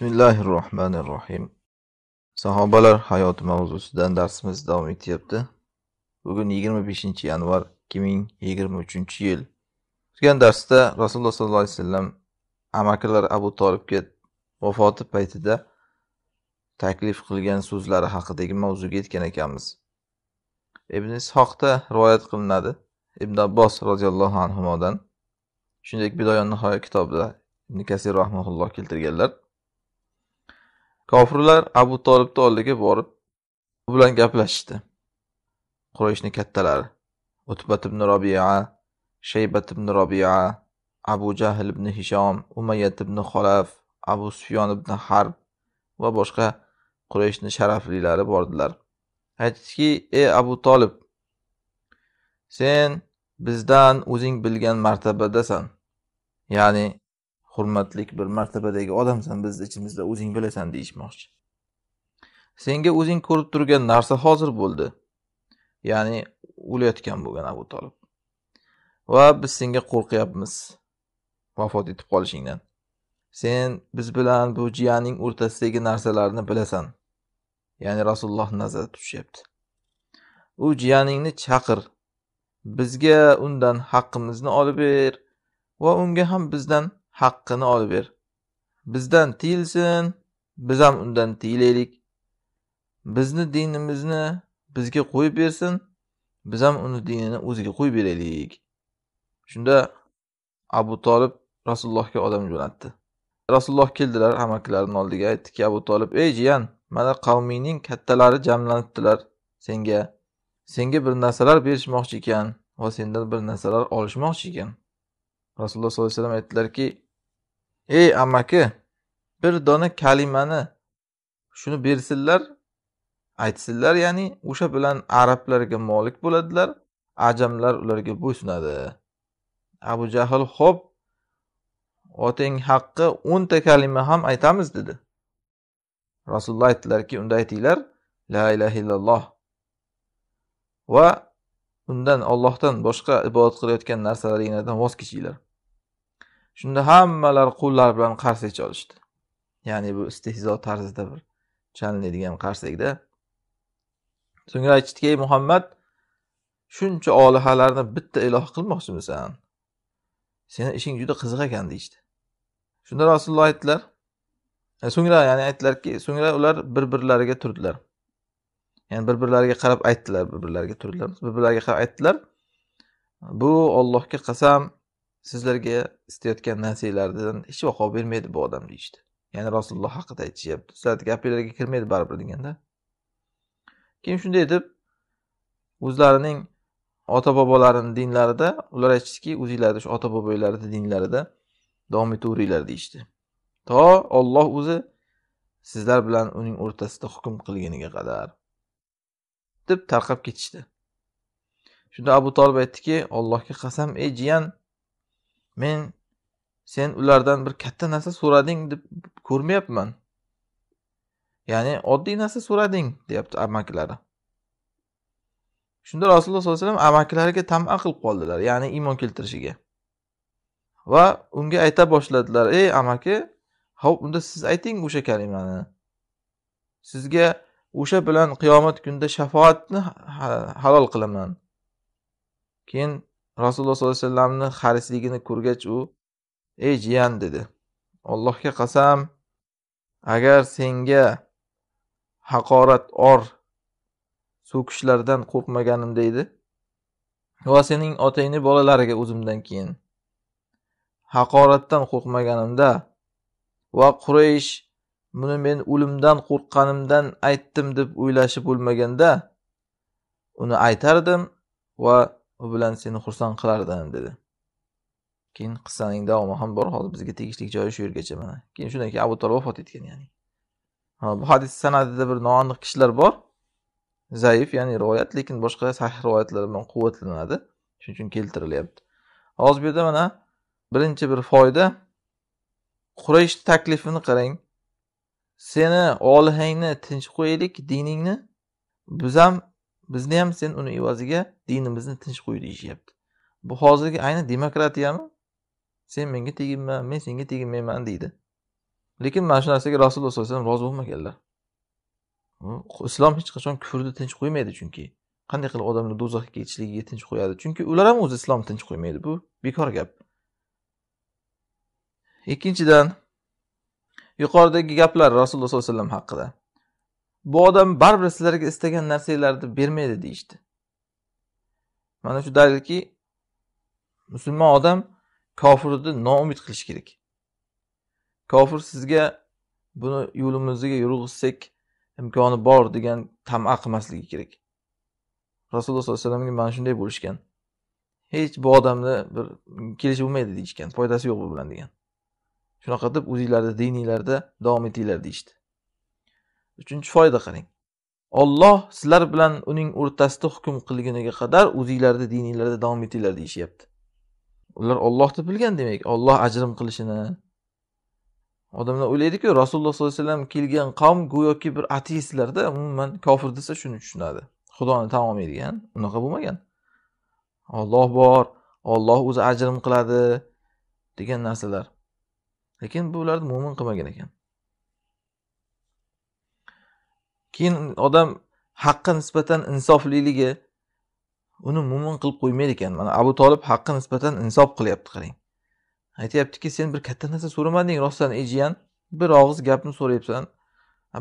bismillahi rohmanir rohim sahobalar hayoti mavzusidan darsimiz davom etyapti bugun 25 yanvar 2023 yil o'tgan darsda rasululloh sollallohu alayhi vasallam amakilar abu tolibga vafoti paytida taklif qilgan so'zlari haqidagi mavzuga yetgan ekanmiz ibn ishoqda rivoyat qilinadi ibn abbos roziyallohu anhudan shuningdek bidoya nihoya kitobida ibn kasir rahmaulloh keltirganlar Kofirlar Abu Tolibni oldiga borib, u bilan gaplashishdi. Qurayshning kattalari Utbat ibn Rabi'a, Shaybat ibn Rabi'a, Abu Jahl ibn Hisham, Umayyat ibn Xolaf, Abu Sufyon ibn Harb va boshqa Qurayshning sharaflilari bordilar. Aytdiki, "Ey Abu Tolib, sen bizdan o'zing bilgan martabadasan. Ya'ni hurmatli bir martabadagi odamsan bizni ichimizda o'zing bilasan deyishmoqchi senga o'zing ko'rib turgan narsa hozir bo'ldi ya'ni o'layotgan bo'lgan abu tolib va biz senga qo'rqyapmiz vafot etib qolishingdan sen biz bilan bu jiyaning o'rtasidagi narsalarni bilasan ya'ni rasululloh nazarda tutishyapti u jiyaningni chaqir bizga undan haqqimizni olib ber va unga ham bizdan haqqini olib ber bizdan tiyilsin biz ham undan tiyilaylik bizni dinimizni bizga qo'yib bersin biz ham uni dinini o'ziga qo'yib beraylik shunda abu tolib rasulullohga odam jo'natdi rasululloh keldilar amakilarini oldiga aytdiki abu tolib ey jiyan mana qavmingning kattalari jamlanibdilar senga senga bir narsalar berishmoqchi ekan va sendan bir narsalar olishmoqchi ekan rasululloh sollallohu alayhi vasallam aytdilarki ey amaki bir dona kalimani shuni bersinlar aytsinlar ya'ni o'sha bilan arablarga molik bo'ladilar ajamlar ularga bo'ysunadi abu jahl ho'p otang haqqi o'nta kalima ham aytamiz dedi rasululloh aytdilarki unda aytinglar la ilaha illalloh va undan ollohdan boshqa ibodat qilayotgan narsalardan voz kechinglar shunda hammalari qo'llari bilan qarsak chalishdi ya'ni bu istehzo tarzida bir chalinadigan qarsakda so'ngra aytishdiki ey muhammad shuncha olihalarni bitta iloh qilmoqchimisan seni ishing juda qiziq ekan deyishdi shunda rasululloh aytdilar e, so'ngra ya'ni aytdilarki so'ngra ular bir birlariga turdilar ya'ni bir birlariga qarab aytdilar bir birlariga turdilar bir birlariga qarab aytdilar bu ollohga qasam sizlarga istayotgan narsalardan hech baho bermaydi bu odam deyishdi ya'ni rasululloh haqida aytishyapti sizlarni gapinglarga kirmaydi baribir deganda keyin shunday deb o'zlarining ota bobolarini dinlarida ular aytishdiki o'zinglarni shu ota bobolarni dinlarida davom etaveringlar deyishdi to olloh o'zi sizlar bilan uning o'rtasida hukm qilguniga qadar deb tarqab ketishdi shunda abu tolib aytdiki allohga qasam ey jiyan men sen ulardan bir katta narsa so'rading deb ko'rmayapman ya'ni oddiy narsa so'rading deyapti amakilari shunda rasululloh sollallohu alayhi vasallam amakilariga tama qilib qoldilar ya'ni iymon keltirishiga va unga ayta boshladilar ey amaki ho'p unda siz ayting o'sha kalimani sizga o'sha bilan qiyomat kunida shafoatni halol qilaman keyin rasululloh sollallohu alayhi vasallamni harisligini ko'rgach u ey jiyan dedi allohga qasam agar senga haqorat or so'kishlardan qo'rqmaganimda edi va sening otangni bolalariga o'zimdan keyin haqoratdan qo'rqmaganimda va quraysh buni men o'limdan qo'rqqanimdan aytdim deb o'ylashib bo'lmaganda uni aytardim va u bilan seni xursand qilardim dedi keyin qissaning davomi ham bor hozir bizga tegishli joyi shu yergacha mana keyin shundan keyin abu tolib vafot etgan ya'ni bu hadis sanadida bir noaniq kishilar bor zaif ya'ni rivoyat lekin boshqa sahih rivoyatlar bilan quvvatlanadi shuning uchun keltirilyapti hozir bu yerda mana birinchi bir foyda quraysh taklifini qarang seni olihangni tinch qo'yaylik diningni biz ham bizni ham sen uni evaziga dinimizni tinch qo'y deyishyapti bu hozirgi ayni demokratiyami sen menga teginma men senga teginmayman deydi lekin mana shu narsaga rasululloh sallallohu alayhi vasallam rozi bo'lmaganlar islom hech qachon kufrni tinch qo'ymaydi chunki qanday qilib odamni do'zaxga ketishligiga tinch qo'yadi chunki ular ham o'zi islom tinch qo'ymaydi bu bekor gap ikkinchidan yuqoridagi gaplar rasululloh sollallohu alayhi vasallam haqida bu odam baribir sizlarga istagan narsanglarni bermaydi deyishdi mana shu dalilki musulmon odam kofirni noumid qilish kerak kofir sizga buni yo'limizga yurg'izsak imkoni bor degan tama qilmasligi kerak rasululloh sollallohu alayhi vasallamga mana shunday bo'lishgan hech bu odamni bir kelishib bo'lmaydi deyishgan foydasi yo'q bu bilan degan shunaqa deb o'zinglarni dininglarda davom etinglar deyishdi uchinchi foyda qarang olloh sizlar bilan uning o'rtasida hukm qilguniga qadar o'zinglarni dininglarda davom etinglar deyishyapti ular ollohni bilgan demak olloh ajrim qilishini odamlar o'ylaydiku rasululloh sollallohu alayhi vasallam kelgan qavm go'yoki bir ateistlarda umuman kofir desa shuni tushunadi xudoni tan olmaydigan unaqa bo'lmagan olloh bor olloh o'zi ajrim qiladi degan narsalar lekin bu ularni mo'min qilmagan ekan keyin odam haqqi nisbatan insofliligi uni mo'min qilib qo'ymaydi ekan mana abu tolib haqqi nisbatan insof qilyapti qarang aytyaptiki sen bir katta narsa so'ramading rostdan ey jiyan bir og'iz gapni so'rayapsan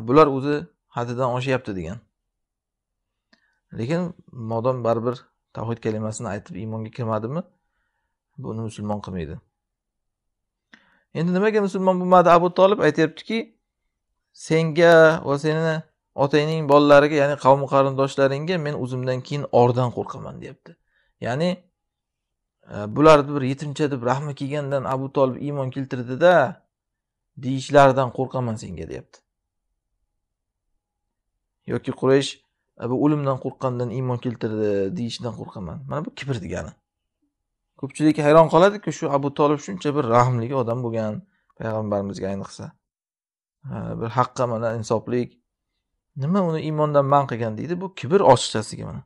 bular o'zi haddidan oshyapti degan lekin modom baribir tavhid kalimasini aytib iymonga kirmadimi buni musulmon qilmaydi endi nimaga musulmon bo'lmadi abu tolib aytyaptiki senga va seni otangning bolalariga ya'ni qavm qarindoshlaringga men o'zimdan keyin ordan qo'rqaman deyapti ya'ni e, bularni bir yetimcha deb rahmi kelgandan abu tolib iymon keltirdida deyishlaridan qo'rqaman senga deyapti yoki quraysh e, bu o'limdan qo'rqqandan iymon keltirdi deyishdan qo'rqaman mana bu kibr degani ko'pchilik hayron qoladiku shu abu tolib shuncha bir rahmli odam bo'lgan payg'ambarimizga ayniqsa e, bir haqqa mana insoflik nima uni iymondan man qilgan deydi bu kibr ochiqchasiga mana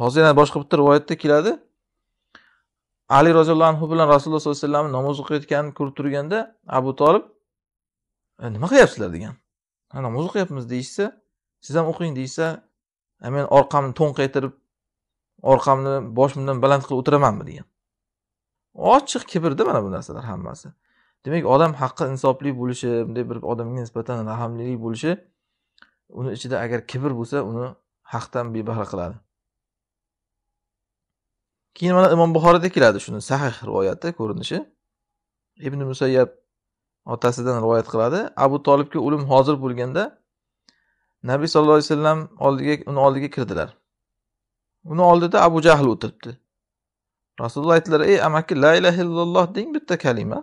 hozir yana boshqa bitta rivoyatda keladi ali roziyallohu anhu bilan rasululloh sollallohu alayhi vasallam namoz o'qiyotganini ko'rib turganda abu tolib e, nima qilyapsizlar degan namoz o'qiyapmiz deyishsa siz ham o'qing deyishsa men orqamni to'nqaytirib orqamni boshimdan baland qilib o'tiramanmi degan ochiq kibrda mana bu narsalar hammasi demak odam haqqi insofli bo'lishi bunday bir odamga nisbatan rahmlilik bo'lishi uni ichida agar kibr bo'lsa uni haqdan bebahra qiladi keyin mana imom buxoriyda keladi shuni sahih rivoyati ko'rinishi ibn musayyab otasidan rivoyat qiladi abu tolibga o'lim hozir bo'lganda nabiy sallallohu alayhi vasallam oldiga uni oldiga kirdilar uni oldida abu jahl o'tiribdi rasululloh aytdilar ey amaki la ilaha illalloh deng bitta kalima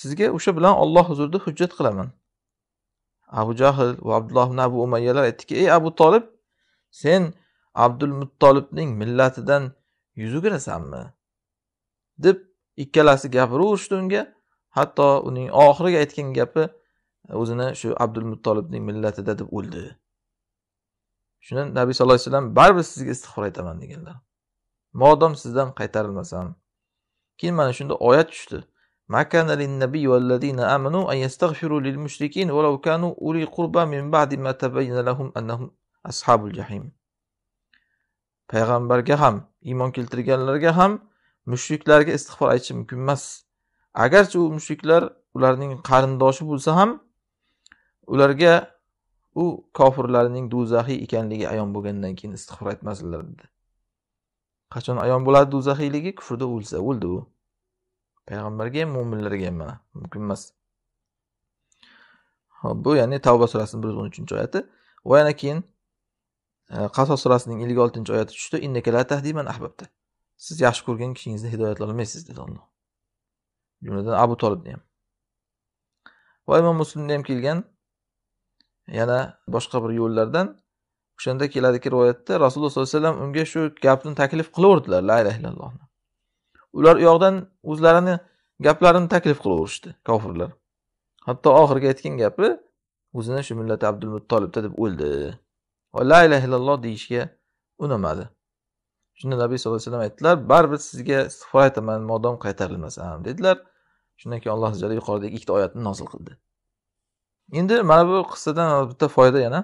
sizga o'sha bilan olloh huzurida hujjat qilaman abu jahl va abdulloh ibn abu umayyalar aytdiki ey abu tolib sen abdul muttolibning millatidan yuz o'girasanmi deb ikkalasi gapiraverishdi unga hatto uning oxirgi aytgan gapi e, o'zini shu abdul muttolibning millatida deb o'ldi shunda nabiy sallallohu alayhi vasallam baribir sizga istig'for aytaman deganlar modom sizdan qaytarilmasam keyin mana shunda oyat tushdi ما كان للنبي والذين آمنوا أن يستغفروا للمشركين ولو كانوا أولي قربى من بعد ما تبين لهم أنهم أصحاب الجحيم payg'ambarga ham iymon keltirganlarga ham mushriklarga istig'for aytishi mumkin emas agarchi u mushriklar ularning qarindoshi bo'lsa ham ularga u kofirlarning do'zaxiy ekanligi ayon bo'lgandan keyin istig'for aytmasinlar dedi qachon ayon bo'ladi do'zaxiyligi kufrda o'lsa o'ldi u payg'ambarga ham mo'minlarga ham mana mumkin emas ho'p bu ya'ni tavba surasini bir yuz o'n uchinchi oyati va yana keyin e, qasos surasining ellik oltinchi oyati tushdi ahbabta siz yaxshi ko'rgan kishingizni hidoyatlolmaysiz dedi alloh jumladan abu tolibni ham va imom muslimda ham kelgan yana boshqa bir yo'llardan o'shanda keladiki rivoyatda rasululloh sollallohu alayhi vasallam unga shu gapni taklif qilaverdilar la ilaha illallohni ular u yoqdan o'zlarini gaplarini taklif qilaverishdi kofirlar hatto oxirgi aytgan gapi o'zini shu millati muttolibda deb o'ldi va la illaha illalloh deyishga unamadi shunda nabiy sallallohu alayhi vasallam aytdilar baribir sizga istig'for aytaman modom qaytarilmasam dedilar shundan keyin alloh jalla yuqoridagi ikkita oyatni nozil qildi endi mana bu qissadan bitta foyda yana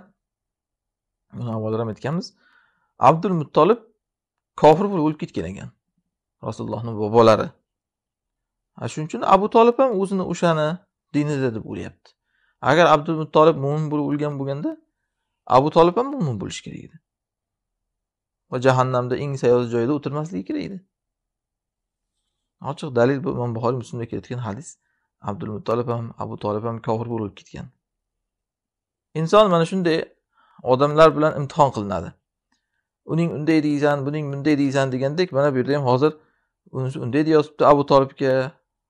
buni avvalroq ham aytganmiz abdul muttolib kofir bo'lib o'lib ketgan ekan rasulullohni bobolari shuning uchun abu tolib ham o'zini o'shani dinida deb o'ylayapti agar abdul muttolib mo'min bo'lib o'lgan bo'lganda abu tolib ham mo'min bo'lishi kerak edi va jahannamda eng sayoz joyda o'tirmasligi kerak edi ochiq dalil bu imom buxoriy muslimda kelayotgan hadis abdul muttolib ham abu tolib ham kofir bo'lib ketgan inson mana shunday odamlar bilan imtihon qilinadi uning unday deysan buning bunday deysan degandek mana bu yerda ham hozir unday deyapti abu tolibga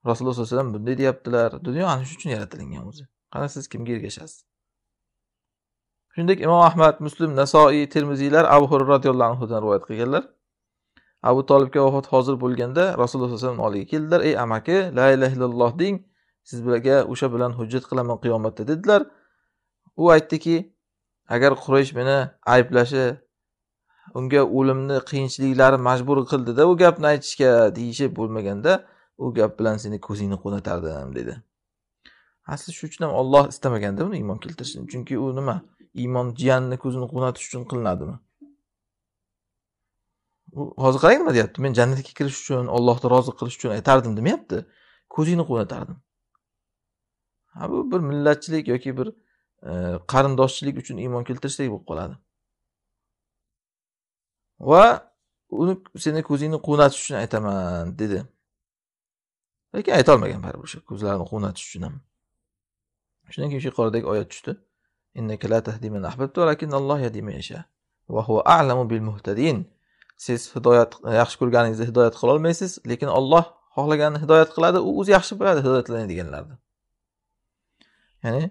rasululloh sallallohu alayhi vasallam bunday deyaptilar dunyo ana shuning uchun yaratilgan o'zi qani siz kimga ergashasiz shuningdek imom ahmad muslim nasoiy termiziylar abu hurra roziyallohu anhudan rivoyat qilganlar abu tolibga vafot hozir bo'lganda rasululloh sallallohu alayhi vasallam oldiga keldilar ey amaki la illaha illalloh deng sizlarga o'sha bilan hujjat qilaman qiyomatda dedilar u aytdiki agar quraysh meni ayblashi unga o'limni qiyinchiliklari majbur qildida u gapni aytishga deyishib bo'lmaganda u gap bilan seni ko'zingni qo'natardim dedi asli shu uchun ham olloh istamaganda uni iymon keltirishni chunki u nima iymon jiyanini ko'zini qo'natish uchun qilinadimi u hozir qarang nima deyapti men jannatga kirish uchun ollohni rozi qilish uchun aytardim demayapti ko'zingni qo'natardim bu bir millatchilik yoki bir e, qarindoshchilik uchun iymon keltirishdek bo'lib qoladi va uni seni ko'zingni quvnatish uchun aytaman dedi lekin aytolmagan baribir o'sha ko'zlarini quvnatish uchun ham shundan keyin o'sha yuqoridagi oyat tushdi siz hidoyat yaxshi ko'rganingizni hidoyat qilolmaysiz lekin olloh xohlaganini hidoyat qiladi u o'zi yaxshi biladi hidoyatlanadiganlarni ya'ni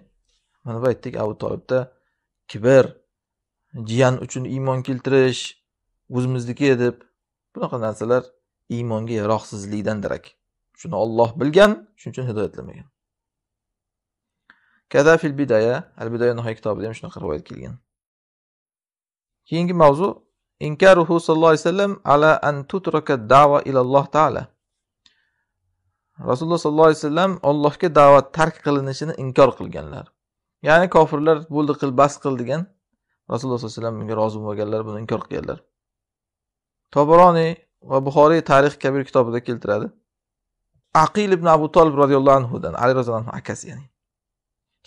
mana bu aytdik abu tolibda kibr jiyan uchun iymon keltirish o'zimizniki deb bunaqa narsalar iymonga yaroqsizlikdan darak shuni olloh bilgan shuning uchun hidoyatlamagan kadafil bidaya al bidaya nihoya kitobida ham shunaqa rivoyat kelgan keyingi mavzu inkaruhu sallallohu alayhi vasallam ala an tutraka dava ilalloh taala rasululloh sollallohu alayhi vasallam ollohga da'vat tark qilinishini inkor qilganlar ya'ni kofirlar bo'ldi qil bas qil degan rasululloh sollallohu alayhi vasallam bunga rozi bo'lmaganlar buni inkor qilganlar toboroniy va buxoriy tarix kabir kitobida keltiradi aqil ibn abu tolib roziyallohu anhudan ali roziyallohu anhu akasi ya'ni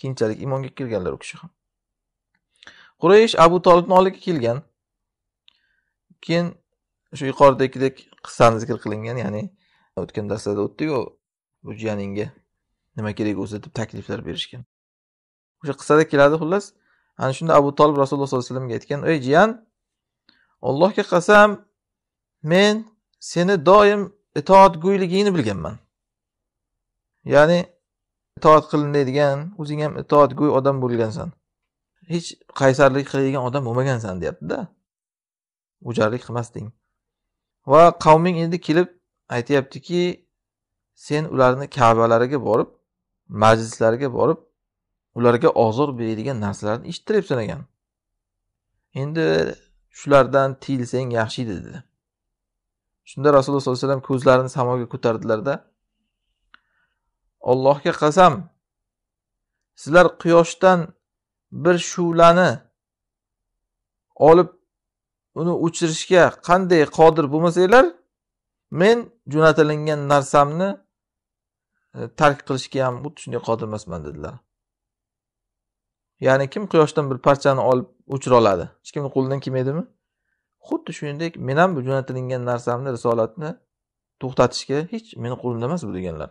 keyinchalik iymonga kirganlar u kishi ham quraysh abu tolibni oldiga kelgan keyin shu yuqoridagidek qissani zikr qilingan ya'ni o'tgan darslarda o'tdiku bu jiyaningga nima kerak o'zi deb takliflar berishgan o'sha qissada keladi xullas ana shunda abu tolib rasululloh sollallohu alayhi vasallamga aytgan ey jiyan allohga qasam men seni doim itoatgo'yligingni bilganman ya'ni itoat qilinadigan o'zing ham itoatgo'y odam bo'lgansan hech qaysarlik qiladigan odam bo'lmagansan deyaptida o'jarlik qilmasding va qavming endi kelib aytyaptiki sen ularni kabalariga borib majlislariga borib ularga ozor beradigan narsalarni eshittiryapsan ekan endi shulardan tiyilsang yaxshi edi dedi shunda rasululloh sollallohu alayhi vasallam ko'zlarini samoga ko'tardilarda allohga qasam sizlar quyoshdan bir shu'lani olib uni o'chirishga qanday qodir bo'lmasanglar men jo'natilingan narsamni e, tark qilishga ham xuddi shunday qodir emasman dedilar ya'ni kim quyoshdan bir parchani olib o'chira oladi hech kimni qo'lidan kelmaydimi Xuddi shuningdek, men ham jo'natilingan narsamni, risolatni to'xtatishga hech meni qo'limda emas bu deganlar.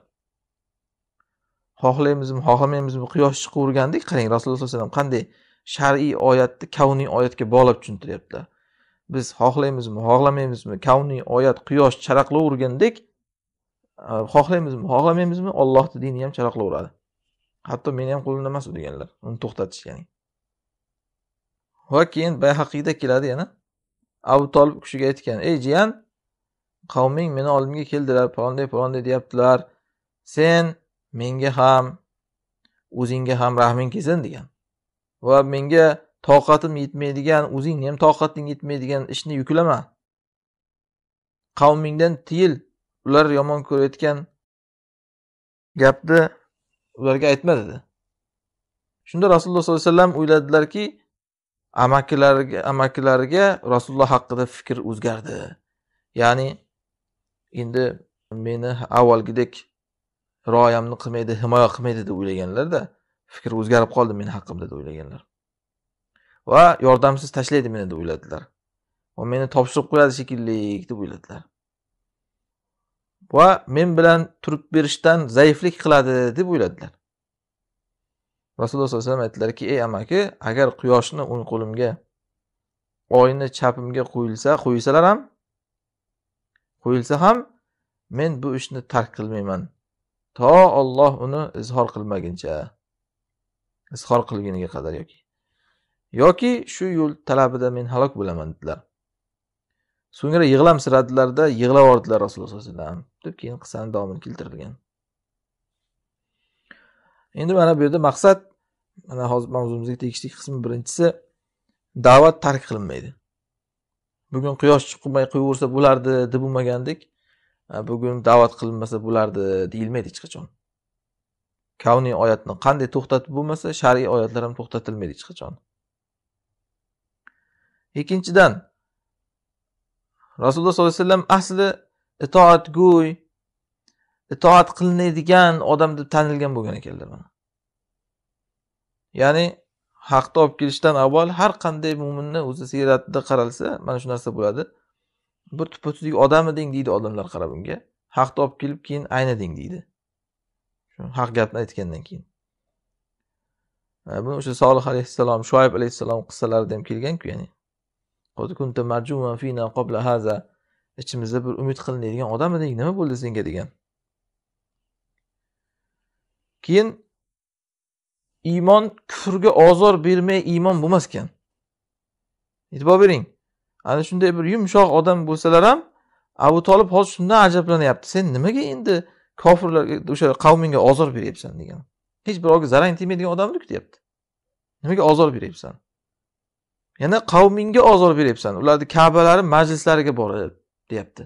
Xohlaymizmi, xohlamaymizmi quyosh chiqavergandek Qarang, Rasululloh sollallohu alayhi vasallam qanday shar'iy oyatni kavniy oyatga bog'lab tushuntiryaptilar. Biz xohlaymizmi, xohlamaymizmi, kavniy oyat quyosh charaqlavergandek, xohlaymizmi, xohlamaymizmi, ollohni dini ham charaqlaveradi. Hatto meni ham qo'limda emas u deganlar. Uni to'xtatish ya'ni. Va keyin Bayhaqiyda keladi yana. abu tolib kishiga aytgan ey jiyan qavming meni oldimga keldilar palonday palonday deyaptilar sen menga ham o'zingga ham rahming kelsin degan va menga toqatim yetmaydigan o'zingni ham toqating yetmaydigan ishni yuklama qavmingdan tiyil ular yomon ko'rayotgan gapni ularga aytma dedi shunda rasululloh sollallohu alayhi vasallam o'yladilarki amakilariga amakilariga rasululloh haqida fikr o'zgardi ya'ni endi meni avvalgidek rioyamni qilmaydi himoya qilmaydi deb o'ylaganlarda fikr o'zgarib qoldi meni haqimda deb o'ylaganlar va yordamsiz tashlaydi meni deb o'yladilar va meni topshirib qo'yadi shekilli deb o'yladilar va men bilan turib berishdan zaiflik qiladi deb o'yladilar rasululloh sallallohu alayhi vasallam aytdilarki ey amaki agar quyoshni o'ng qo'limga oyni chapimga qo'yilsa qo'yilsalar ham qo'yilsa ham men bu ishni tark qilmayman to olloh uni izhor qilmaguncha izhor qilguniga qadar yoki yoki shu yo'l talabida men halok bo'laman dedilar so'ngra yig'lamsiradilarda yig'lab yubordilar rasululloh sallallohu alayhi vasallam deb keyin qissani davomini keltirilgan endi mana bu yerda maqsad mana hozir mavzumizga tegishli qismi birinchisi da'vat tark qilinmaydi bugun quyosh chiqmay qo'yaversa bo'lardi deb bo'lmagandek e, bugun da'vat qilinmasa bo'lardi deyilmaydi hech qachon kavniy oyatni qanday to'xtatib bo'lmasa shar'iy oyatlar ham to'xtatilmaydi hech qachon ikkinchidan rasululloh sollallohu alayhi vasallam asli itoatgo'y itoat qilinadigan odam deb tanilgan bo'lgan ekanlar mana ya'ni haqni olib kelishdan avval har qanday mo'minni o'zi siyratida qaralsa mana shu narsa bo'ladi bir tuppa odam eding deydi odamlar qarab unga haqni olib kelib keyin ayniding deydi shu haq gapni aytgandan keyin bu o'sha solih alayhissalom shoib alayhissalom qissalarida ham kelganku ya'ni ichimizda bir umid qilinadigan odam eding nima bo'ldi senga degan keyin iymon kufrga ozor bermay iymon bo'lmas ekan e'tibor bering ana shunday bir yumshoq odam bo'lsalar ham abu tolib hozir shundan ajablanyapti sen nimaga endi kofirlarga o'sha qavmingga ozor beryapsan degan hech birovga zarang tegmaydigan odamniku deyapti nimaga ozor beryapsan yana qavmingga ozor beryapsan ularni kabalari majlislariga boradi deyapti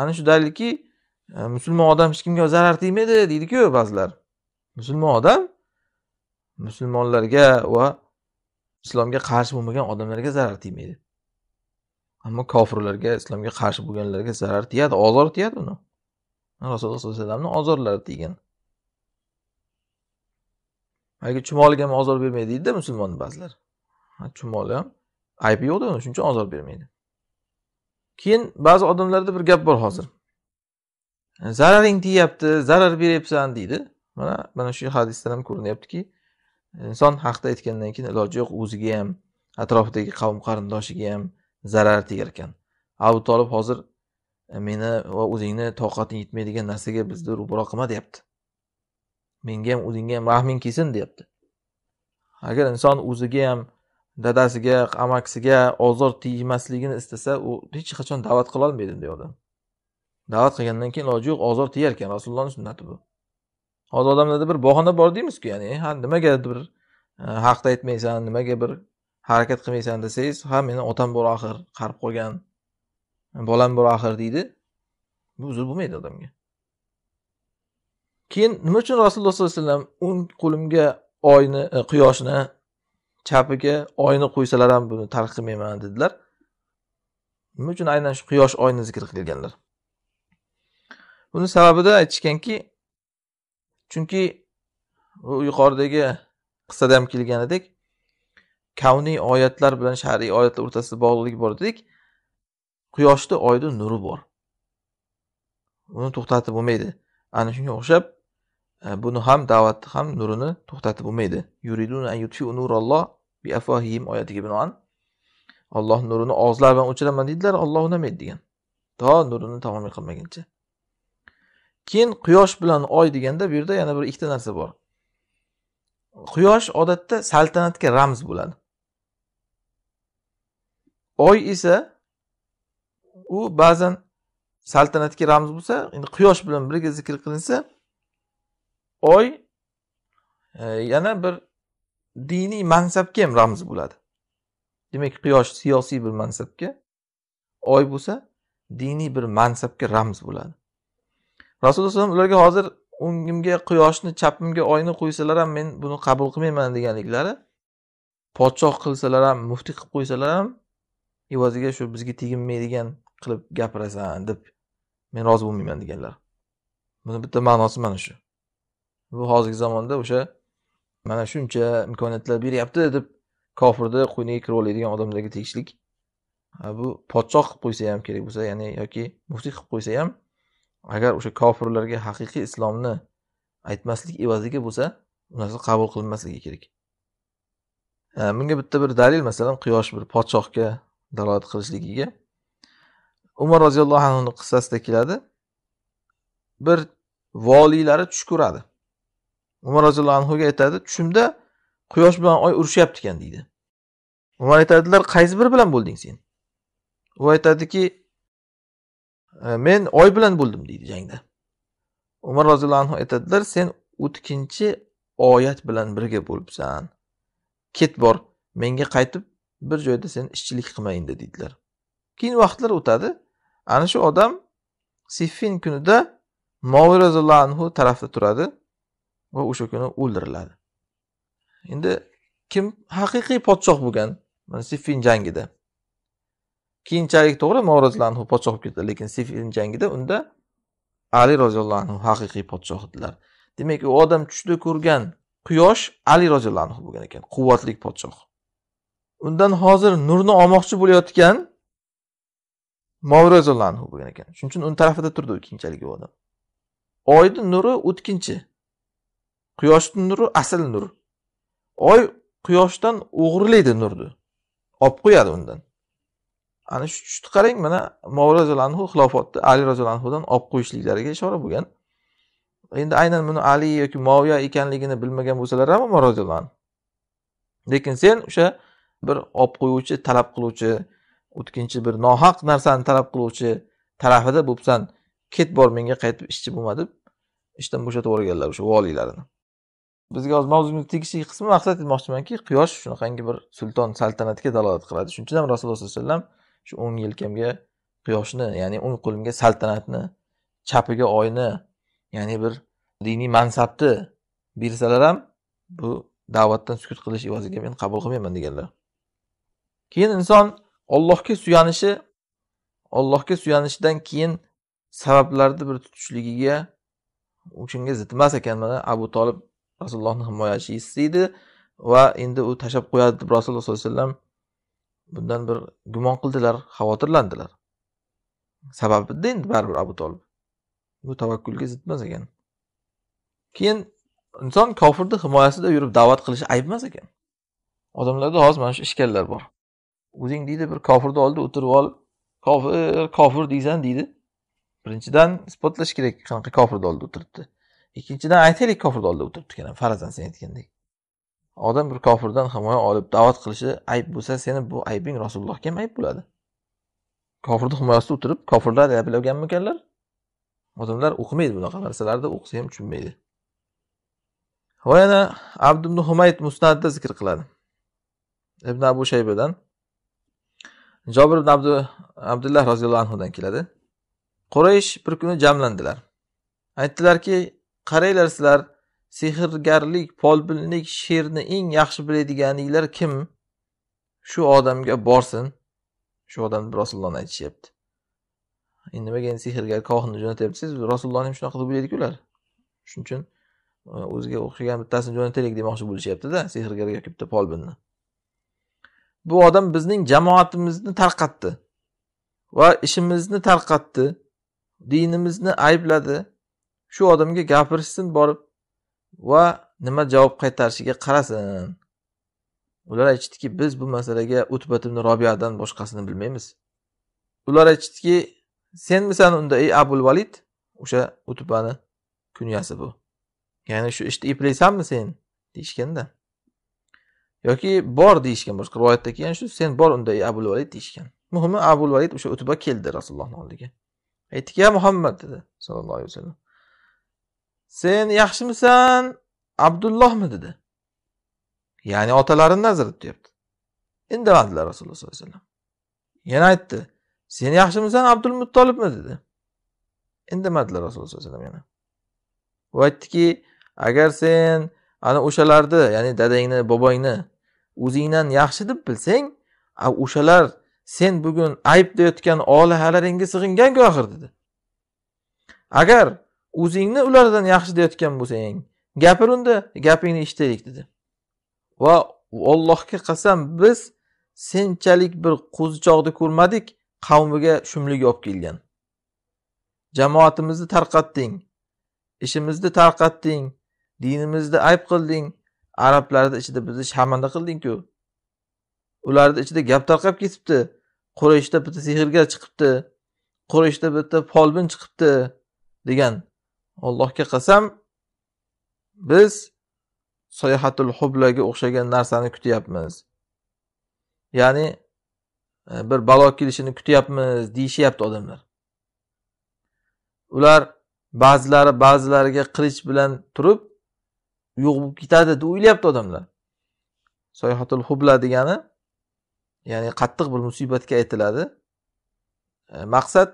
ana shu dalilki e, musulmon odam hech kimga zarar tegmaydi deydiku ba'zilar musulmon odam musulmonlarga va islomga qarshi bo'lmagan odamlarga zarar tegmaydi ammo kofirlarga islomga qarshi bo'lganlarga zarar tegadi ozor tegadi uni rasululloh sollallohu alayhi vasallamni ozorlari tegan haligi chumoliga ham ozor bermaydi deydida musulmonni ba'zilar chumoli ham aybi yo'qda uni shuning uchun ozor bermaydi keyin ba'zi odamlarda bir gap bor hozir zararing tegyapti zarar beryapsan deydi mana mana shu hadisdan ham ko'rinyaptiki inson haqda aytgandan keyin iloji yo'q o'ziga ham atrofidagi qavm qarindoshiga ham zarar tegar ekan abu tolib hozir e, meni va o'zingni toqating yetmaydigan narsaga bizni ro'baro qilma deyapti menga ham o'zingga ham rahming kelsin deyapti agar inson o'ziga ham dadasiga amakisiga ozor tegmasligini istasa u hech qachon da'vat qilolmaydi bunday odam da'vat qilgandan keyin iloji yo'q ozor tegar ekan rasulullohni sunnati bu hozir odamlarda bir bahona bor deymiz-ku ya'ni ha nimaga bir e, haqda aytmaysan nimaga bir harakat qilmaysan desangiz ha meni otam bor axir qarib qolgan bolam bor axir deydi bu uzr bo'lmaydi odamga keyin nima uchun rasululloh sollallohu alayhi vasallam o'ng qo'limga oyni e, quyoshni chapiga oyni qo'ysalar ham buni tark qilmayman dedilar nima uchun aynan shu quyosh oyni zikr qilganlar buni sababida aytishganki chunki u yuqoridagi qissada ham kelganidek kavniy oyatlar bilan shariy oyatlar o'rtasida bog'liqlik bor dedik quyoshni oyni nuri bor uni to'xtatib bo'lmaydi ana shunga o'xshab e, buni ham da'vatni ham nurini to'xtatib bo'lmaydi oyatiga binoan olloh nurini og'izlari bilan o'chiraman deydilar olloh unamaydi degan to nurini tamomiy qilmaguncha keyin quyosh bilan oy deganda bu yerda yana bir ikkita narsa bor quyosh odatda saltanatga ramz bo'ladi oy esa u ba'zan saltanatga ramz bo'lsa endi quyosh bilan birga zikr qilinsa oy e, yana bir diniy mansabga ham ramz bo'ladi demak quyosh siyosiy bir mansabga oy bo'lsa diniy bir mansabga ramz bo'ladi rasululloh ularga hozir o'ngimga quyoshni chapimga oyni qo'ysalar ham men buni qabul qilmayman deganliklari podshoh qilsalar ham muftiy qilib qo'ysalar ham evaziga shu bizga teginmaydigan qilib gapirasan deb men rozi bo'lmayman deganlar buni bitta ma'nosi mana shu bu hozirgi zamonda o'sha mana shuncha imkoniyatlar beryapti deb kofirni qo'yniga kirib oladigan odamlarga tegishlik bu podshoh qilib qo'ysa ham kerak bo'lsa ya'ni yoki muftiy qilib qo'ysa ham agar o'sha kofirlarga haqiqiy islomni aytmaslik evaziga bo'lsa u narsa qabul qilinmasligi kerak bunga bitta bir dalil masalan quyosh bir podshohga dalolat qilishligiga umar roziyallohu anhuni qissasida keladi bir voliylari tush ko'radi umar roziyallohu anhuga aytadi tushimda quyosh bilan oy urushyapti ekan deydi umar aytadilar qaysi biri bilan bo'lding sen u aytadiki Э, men oy bilan bo'ldim deydi jangda umar roziyallohu anhu aytadilar sen o'tkinchi oyat bilan birga bo'libsan ket bor menga qaytib bir joyda sen ishchilik qilma endi deydilar keyin vaqtlar o'tadi ana shu odam siffin kunida moviy roziyallohu anhu tarafda turadi va o'sha kuni o'ldiriladi endi kim haqiqiy podshoh bo'lgan siffin jangida keyinchalik to'g'ri anhu podshoh bo'lib ketdi lekin sifin jangida unda ali roziyallohu anhu haqiqiy podshoh edilar demak u odam tushda ko'rgan quyosh ali roziyallohu anhu bo'lgan ekan quvvatli podshoh undan hozir nurni olmoqchi bo'layotgan mavraziyallohu anhu bo'lgan ekan shuning uchun uni tarafida turdi u keyinchalik u odam oyni nuri o'tkinchi quyoshni nuri asl nur oy quyoshdan o'g'irlaydi nurni olib qo'yadi undan ana shu tushni qarang mana movra roziyallohu xilofotni ali roziyallohu anhudan olib qo'yishliklariga ishora bo'lgan endi aynan buni ali yoki moviya ekanligini bilmagan bo'lsalar ham umar roziyallohu anhu lekin sen o'sha bir olib qo'yuvchi talab qiluvchi o'tkinchi bir nohaq narsani talab qiluvchi tarafida bo'libsan ket bor menga qaytib ishchi bo'lma deb ishdan bo'shatib yuborganlar o'sha voliylarini bizga hozir mavzuyimizni tegishli qismi maqsad etmoqchimanki quyosh shunaqangi bir sulton saltanatga dalolat qiladi shuning uchun ham rasululloh sollallohu alayhi vasallam shu o'ng yelkamga quyoshni ya'ni o'ng qo'limga saltanatni chapiga oyni ya'ni bir diniy mansabni bersalar ham bu da'vatdan sukut qilish evaziga men qabul qilmayman deganlar keyin inson ollohga suyanishi ollohga suyanishidan keyin sabablarni bir tutishligiga o'shanga zid emas ekan mana abu tolib rasulullohni himoyachisi edi va endi u tashlab qo'yadi deb rasululloh sollallohu alayhi vasallam bundan bir gumon qildilar xavotirlandilar sababi bitta endi baribir abu tolib bu tavakkulga zid emas ekan keyin inson kofirni himoyasida yurib da'vat qilish ayb emas ekan odamlarda hozir mana shu ishkallar bor o'zing deydi bir kofirni oldida o'tirib olib kofir kofir deysan deydi birinchidan isbotlash kerak qanaqa kofirni oldida o'tiribdi ikkinchidan aytaylik kofirni oldida o'tiribdi farazan sen aytgandek odam bir kofirdan himoya olib da'vat qilishi ayb bo'lsa seni bu aybing rasulullohga ham ayb bo'ladi kofirni himoyasida o'tirib kofirlar ayblaganmikanlar odamlar o'qimaydi bunaqa narsalarni o'qisa ham tushunmaydi va yana abd ibn humayd musnadda zikr qiladi ibn abu shaybadan jobir ibn Abdu, abdulloh roziyallohu anhudan keladi quraysh bir kuni jamlandilar aytdilarki qaranglar sizlar sehrgarlik polbinlik she'rni eng yaxshi biladiganinglar kim shu odamga borsin shu odam rasulullohni aytishyapti endi nimaga endi sehrgar kohinni jo'natyapsiz rasulullohni ham shunaqa deb biladiku ular shuning uchun e, o'ziga o'xshagan bittasini jo'nataylik demoqchi bo'lishyaptida sehrgarga yoki bitta polbinni bu odam bizning jamoatimizni tarqatdi va ishimizni tarqatdi dinimizni aybladi shu odamga gapirishsin borib va nima javob qaytarishiga qarasin ular aytishdiki biz bu masalaga utbat ibn robiyadan boshqasini bilmaymiz ular aytishdiki senmisan unda ey abul valid o'sha utbani kunyasi bu ya'ni shu ishni işte, eplaysanmi sen deyishganda yoki bor deyishgan boshqa rivoyatda kelgan shu sen bor unda ey abul valid deyishgan muhimi abul valid o'sha utba keldi rasulullohni oldiga aytdiki ya muhammad dedi sallallohu alayhi vasallam sen yaxshimisan abdullohmi dedi ya'ni otalarini nazarda tutyapti indamadilar rasululloh sollallohu alayhi vasallam yana aytdi sen yaxshimisan abdul muttolibmi dedi indamadilar rasululloh sallallohu alayhi vasallam yana u aytdiki agar sen ana o'shalarni ya'ni dadangni bobongni o'zingdan yaxshi deb bilsang o'shalar sen bugun ayblayotgan olihalaringga sig'ingan axir dedi agar o'zingni ulardan yaxshi deyotgan bo'lsang gapir unda gapingni eshitaylik dedi va ollohga qasam biz senchalik bir qo'zichoqni ko'rmadik qavmiga shumlik olib kelgan jamoatimizni tarqatding ishimizni tarqatding dinimizni ayb qilding arablarni ichida bizni sharmanda qildingku ularni ichida gap tarqab ketibdi qurishda bitta sehrgar chiqibdi qurishda bitta folbin chiqibdi degan Allohga qasam, biz sayohatul hublaga o'xshagan narsani kutyapmiz. Ya'ni e, bir balo kelishini kutyapmiz deyishyapti odamlar. Ular ba'zilari ba'zilariga qilich bilan turib yo'q bo'lib ketadi deb o'ylayapti odamlar. sayohatul hubla degani ya'ni qattiq bir musibatga aytiladi. E, maqsad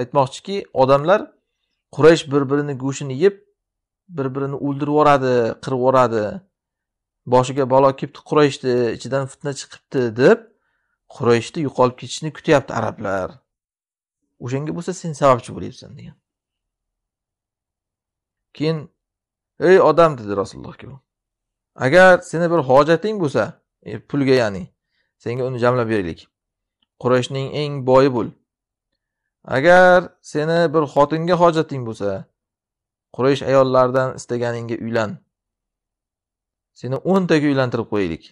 aytmoqchiki, odamlar quraysh bir birini go'shtini yeb bir birini o'ldirib yuboradi qirib yuboradi boshiga balo kelibdi qurayshni ichidan fitna chiqibdi deb qurayshni yo'qolib ketishini kutyapti arablar o'shanga bo'lsa sen sababchi bo'lyapsan degan keyin ey odam dedi rasulullohga agar seni bir hojating bo'lsa e, pulga ya'ni senga uni jamlab beraylik qurayshning eng boyi bo'l Agar seni bir xotinga hojating bo'lsa, Quraysh ayollaridan istaganingga uylan. Seni 10 taga uylantirib qo'yaylik.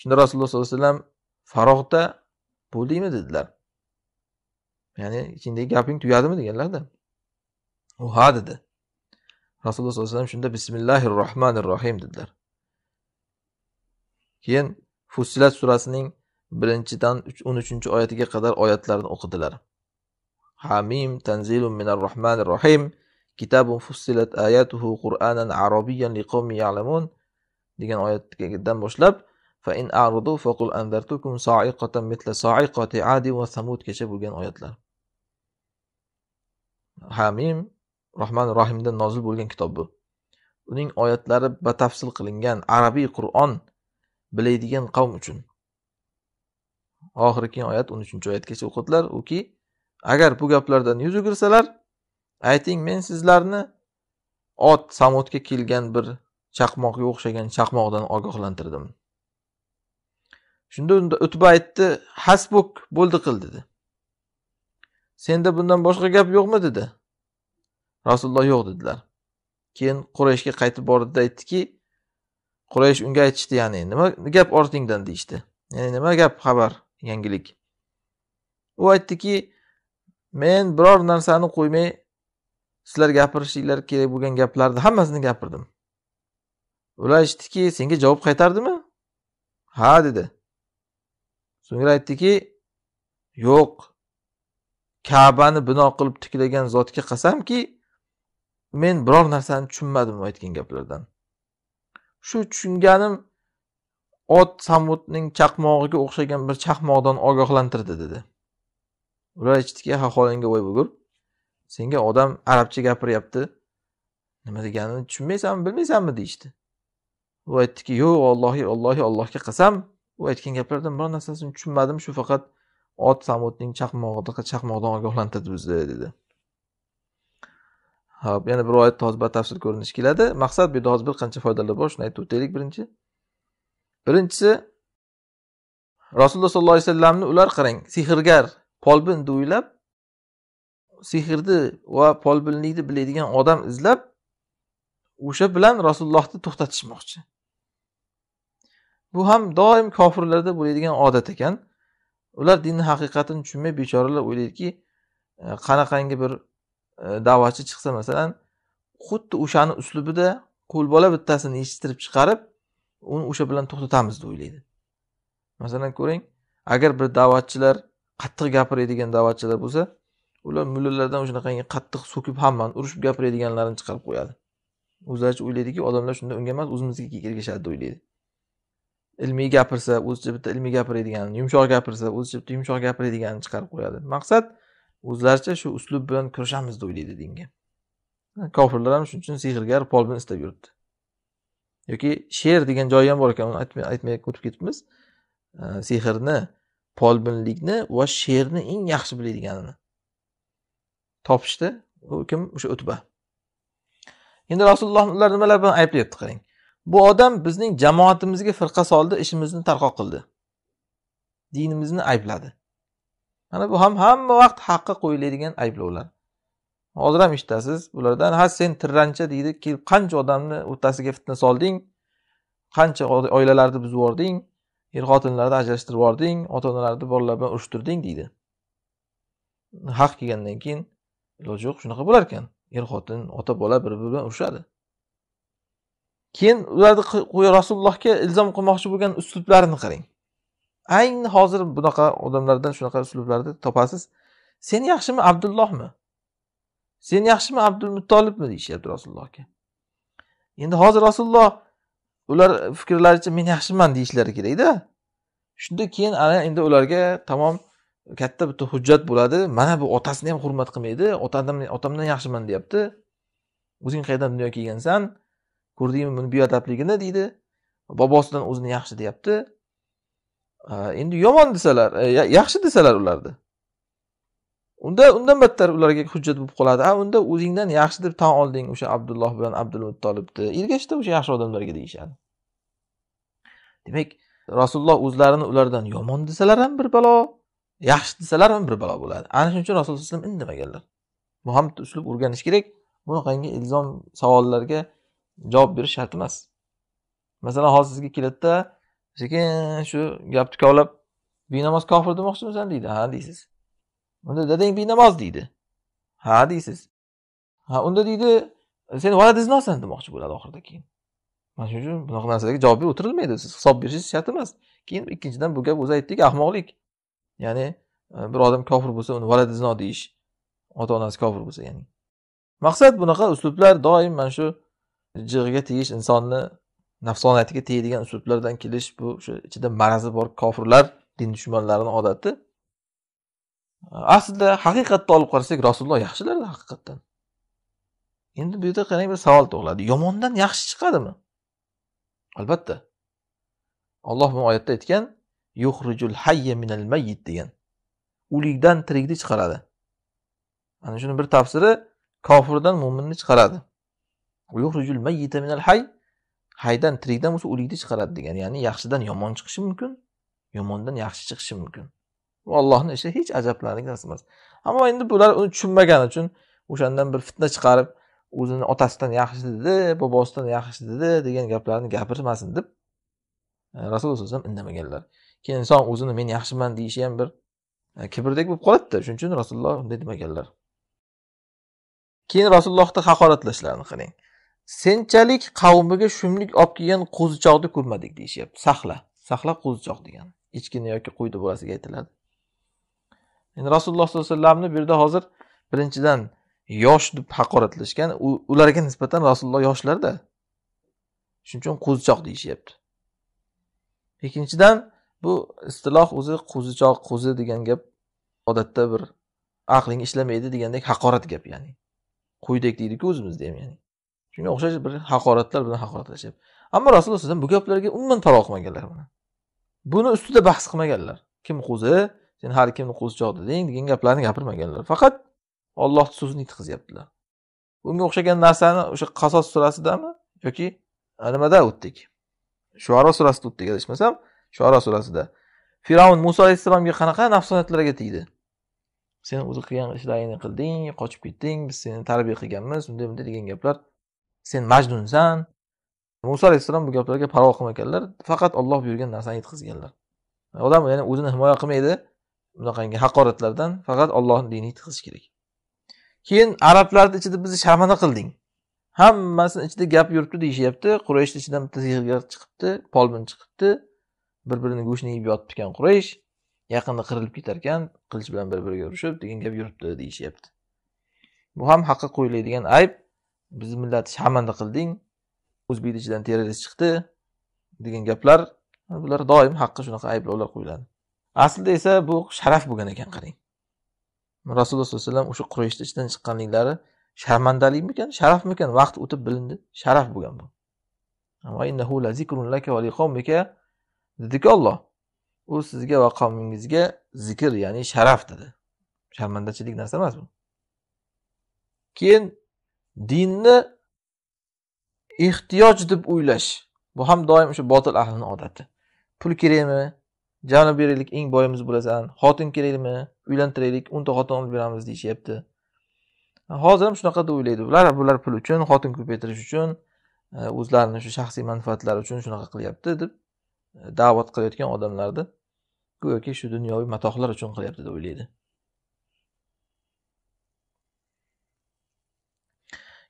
Shunda Rasululloh sollallohu alayhi vasallam farohda bo'ldingmi dedilar. Ya'ni ichingdagi gaping tugadimi deganlarda. U ha dedi. Rasululloh sollallohu alayhi vasallam shunda bismillahir rohmanir rohim dedilar. Keyin Fussilat surasining 1 o'n 13-oyatiga qadar oyatlarni o'qidilar. Hamim tanzilum minar rahmanir rahim. Kitabun fussilat ayatuhu Qur'anan Arabiyyan liqaumin ya'lamun degan oyatdan boshlab fa in a'rudu faqul anzartukum sa'iqatan mitla sa'iqati 'ad va samudgacha bo'lgan oyatlar. Hamim Rahmanir Rahimdan nozil bo'lgan kitob bu. Uning oyatlari batafsil qilingan arabiy Qur'on biladigan qavm uchun. oxirgi oyat 13-oyatgacha o'qitilar uki agar bu gaplardan yuz o'girsalar ayting men sizlarni ot samotga kelgan bir chaqmoqga o'xshagan chaqmoqdan ogohlantirdim shunda unda utba aytdi hasbuk bo'ldi qil dedi senda bundan boshqa gap yo'qmi dedi rasululloh yo'q dedilar keyin qurayshga qaytib bordida aytdiki quraysh unga aytishdi ya'ni nima gap ortingdan deyishdi ya'ni nima gap xabar yangilik u aytdiki Men biror narsani qo'ymay sizlar gapirishinglar kerak bo'lgan gaplarni hammasini gapirdim. Ular aytishdiki, senga javob qaytardimi? Ha dedi. So'ngra aytdiki, yo'q. Ka'bani bino qilib tiklagan zotga qasamki, men biror narsani tushunmadim u aytgan gaplardan. Shu tushunganim ot Samudning chaqmog'iga o'xshagan bir chaqmoqdan ogohlantirdi dedi. ular aytishdiki ha holingga voy bugur senga odam arabcha gapiryapti nima deganini tushunmaysanmi bilmaysanmi deyishdi u aytdiki yo'q ollohi ollohi allohga qasam u aytgan gaplardan biror narsasini tushunmadim shu faqat ot samudning chaqmog'i chaqmoqdan ogohlantirdi bizni dedi hop yana bir oyatda hozir batafsil ko'rinish keladi maqsad bu yerda hozir bir qancha foydalar bor shuni aytib o'taylik birinchi birinchisi rasululloh sollallohu alayhi vasallamni ular qarang sehrgar polbin o'ylab sehrni va polbinlikni biladigan odam izlab o'sha bilan rasulullohni to'xtatishmoqchi bu ham doim kofirlarda bo'ladigan odat ekan ular dinni haqiqatini tushunmay bechoralar o'ylaydiki e, qanaqangi bir e, da'vatchi chiqsa masalan xuddi o'shani uslubida qo'lbola bittasini yetishtirib chiqarib uni o'sha bilan to'xtatamiz deb o'ylaydi masalan ko'ring agar bir da'vatchilar qattiq gapiradigan da'vatchilar bo'lsa ular mullalardan shunaqangi qattiq so'kib hammani urushib gapiradiganlarini chiqarib qo'yadi o'zlaricha o'ylaydiki odamlar shunda unga emas o'zimizga ergashadi deb o'ylaydi ilmiy gapirsa o'zicha bitta ilmiy gapiradiganini yumshoq gapirsa o'zicha bitta yumshoq gapiradiganini chiqarib qo'yadi maqsad o'zlaricha shu uslub bilan kurashamiz deb o'ylaydi dinga kofirlar ham shuning uchun sehrgar folbin istab yuribdi yoki she'r degan joyi ham bor ekan uni aytmay o'tib ketibmiz sehrni folbinlikni va she'rni eng yaxshi biladiganini topishdi u kim o'sha utba endi rasululloh ular nimalar bilan ayblayapti qarang bu odam bizning jamoatimizga firqa soldi ishimizni tarqoq qildi dinimizni aybladi mana bu ham hamma vaqt haqqa qo'yiladigan ayblovlar hozir ham eshitasiz ulardan ha sen tirrancha deydi kelib qancha odamni o'rtasiga fitna solding qancha oilalarni buzib yubording er xotinlarni ajrashtirib yubording ota onalarni bolalar bilan urushtirding deydi haq kelgandan keyin iloji yo'q shunaqa bo'lar ekan er xotin ota bola bir biri bilan urushadi keyin ularni rasulullohga ilzom qilmoqchi bo'lgan uslublarini qarang ayni hozir bunaqa odamlardan shunaqa uslublarni topasiz sen yaxshimi abdullohmi sen yaxshimi abdulmuttolibmi deyishyapti rasulullohga endi hozir rasululloh ular fikrlaricha men yaxshiman deyishlari kerakda shunda keyin ana endi ularga tamom katta bitta hujjat bo'ladi mana bu otasini ham hurmat qilmaydi otam otamdan yaxshiman deyapti o'zing qayerdan dunyoga kelgansan ko'rdingmi buni beadabligini deydi bobosidan o'zini yaxshi deyapti endi yomon desalar e, yaxshi desalar ularni unda undan battar ularga hujjat bo'lib qoladi a unda o'zingdan yaxshi deb tan olding o'sha abdulloh bilan abdul muttolibni ergashda o'sha yaxshi odamlarga deyishadi demak rasululloh o'zlarini ulardan yomon desalar ham bir balo yaxshi desalar ham bir balo bo'ladi ana shuning uchun rasululloh alayhi vasallam indamaganlar bu ham uslub o'rganish kerak bunaqangi ilzom savollarga javob berish shart emas masalan hozir sizga keladida sekin shu gapni kovlab benamoz kofir demoqchimisan deydi ha deysiz unda dadang benamoz deydi ha deysiz ha unda deydi sen valadiznosan demoqchi bo'ladi oxirida keyin mana shuning uchun bunaqa narsalarga javob berib o'tirilmaydi siz hisob berishingiz shart emas keyin ikkinchidan bu gap o'zi aytdik ahmoqlik ya'ni e, bir odam kofir bo'lsa uni valadizno deyish ota onasi kofir bo'lsa ya'ni maqsad bunaqa uslublar doim mana shu jig'iga tegish insonni nafsoniyatiga tegadigan uslublardan kelish bu o'sha ichida marazi bor kofirlar din dushmanlarini odati aslida haqiqatda olib qarasak rasululloh yaxshilarda haqiqatdan endi bu yerda qarang bir savol tug'iladi yomondan yaxshi chiqadimi albatta alloh bu oyatda aytgan yuhrijul hayya minal mayyit degan o'likdan tirikni chiqaradi ana shuni bir tafsiri kofirdan mo'minni chiqaradi yuhrijul mayyita minal hayy haydan tirikdan bo'lsa o'likni chiqaradi degan ya'ni yaxshidan yomon chiqishi mumkin yomondan yaxshi chiqishi mumkin allohni ishi hech ajablanarli narsa emas ammo endi bular uni tushunmagani uchun o'shandan bir fitna chiqarib o'zini otasidan yaxshi dedi bobosidan yaxshi dedi degan gaplarni gapirmasin deb e, rasululloh alayhi vasallam indamaganlar keyin inson o'zini men yaxshiman deyishi ham bir e, kibrdek bo'lib qoladida shuning uchun rasululloh unday demaganlar keyin rasulullohni haqoratlashlarini qarang senchalik qavmiga shumlik olib kelgan qo'zichoqni ko'rmadik deyishyapti saxla saxla qo'zichoq degani echkini yoki qo'yni bolasiga aytiladi endi rasululloh sollallohu alayhi vasallamni bu yerda hozir birinchidan yosh deb haqoratlashgan ularga nisbatan rasululloh yoshlarda shuning uchun qo'zichoq deyishyapti ikkinchidan bu istiloh o'zi qo'zichoq qo'zi degan gap odatda bir aqling ishlamaydi degandek haqorat gap ya'ni qo'ydek deydiku o'zimizda ham ya'ni shunga o'xshash bir haqoratlar bilan haqoratlashyapti ammo rasululloh alayhi bu gaplarga umuman parvo qilmaganlar buni ustida bahs qilmaganlar kim qo'zi sen har kimni qo'zichoqda deng degan gaplarni gapirmaganlar faqat ollohni so'zini yetkazyaptilar bunga o'xshagan narsani o'sha qasos surasidami yoki nimada o'tdik shuaro surasida o'tdik adashmasam shuaro surasida fir'avn muso alayhissalomga qanaqa nafsoniyatlarga tegdi sen o'zi qilgan ishlaringni qilding qochib ketding biz seni tarbiya qilganmiz unday bunday degan gaplar sen majnunsan muso alayhissalom bu gaplarga parvo qilmaganlar faqat olloh buyurgan narsani yetkazganlar odam ya'ni o'zini himoya qilmaydi bunaqangi haqoratlardan faqat ollohni dinini yetkazish kerak keyin arablarni ichida bizni sharmanda qilding hammasini ichida gap yuribdi deyishyapti qurayshni ichidan bitta yig'gar chiqibdi polbin chiqibdi bir birini go'shtini yeb ekan quraysh yaqinda qirilib ketar ekan qilich bilan bir biriga urishib degan gap yuribdi deyishyapti bu ham haqqa qo'yiladigan ayb bizni millatni sharmanda qilding o'zbekni ichidan terrorist chiqdi degan gaplar bular doim haqqa shunaqa ayblovlar qo'yiladi aslida esa bu sharaf bo'lgan ekan qarang rasululloh sollallohu alayhi vasallam o'sha qurayishda ichidan chiqqanliklari sharmandalikmikan sharafmikan vaqt o'tib bilindi sharaf bo'lgan bu dediki olloh u sizga va qavmingizga zikr ya'ni sharaf dedi sharmandachilik narsa emas bu keyin dinni ehtiyoj deb o'ylash bu ham doim o'sha botil ahlini odati pul kerakmi javnab beraylik eng boyimiz bo'lasan xotin kerakmi uylantiraylik o'nta xotin olib beramiz deyishyapti hozir ham shunaqa deb o'ylaydi ular bular pul uchun xotin ko'paytirish uchun e, o'zlarini shu shaxsiy manfaatlari uchun shunaqa qilyapti deb e, da'vat qilayotgan odamlarni go'yoki shu dunyoviy matohlar uchun qilyapti deb o'ylaydi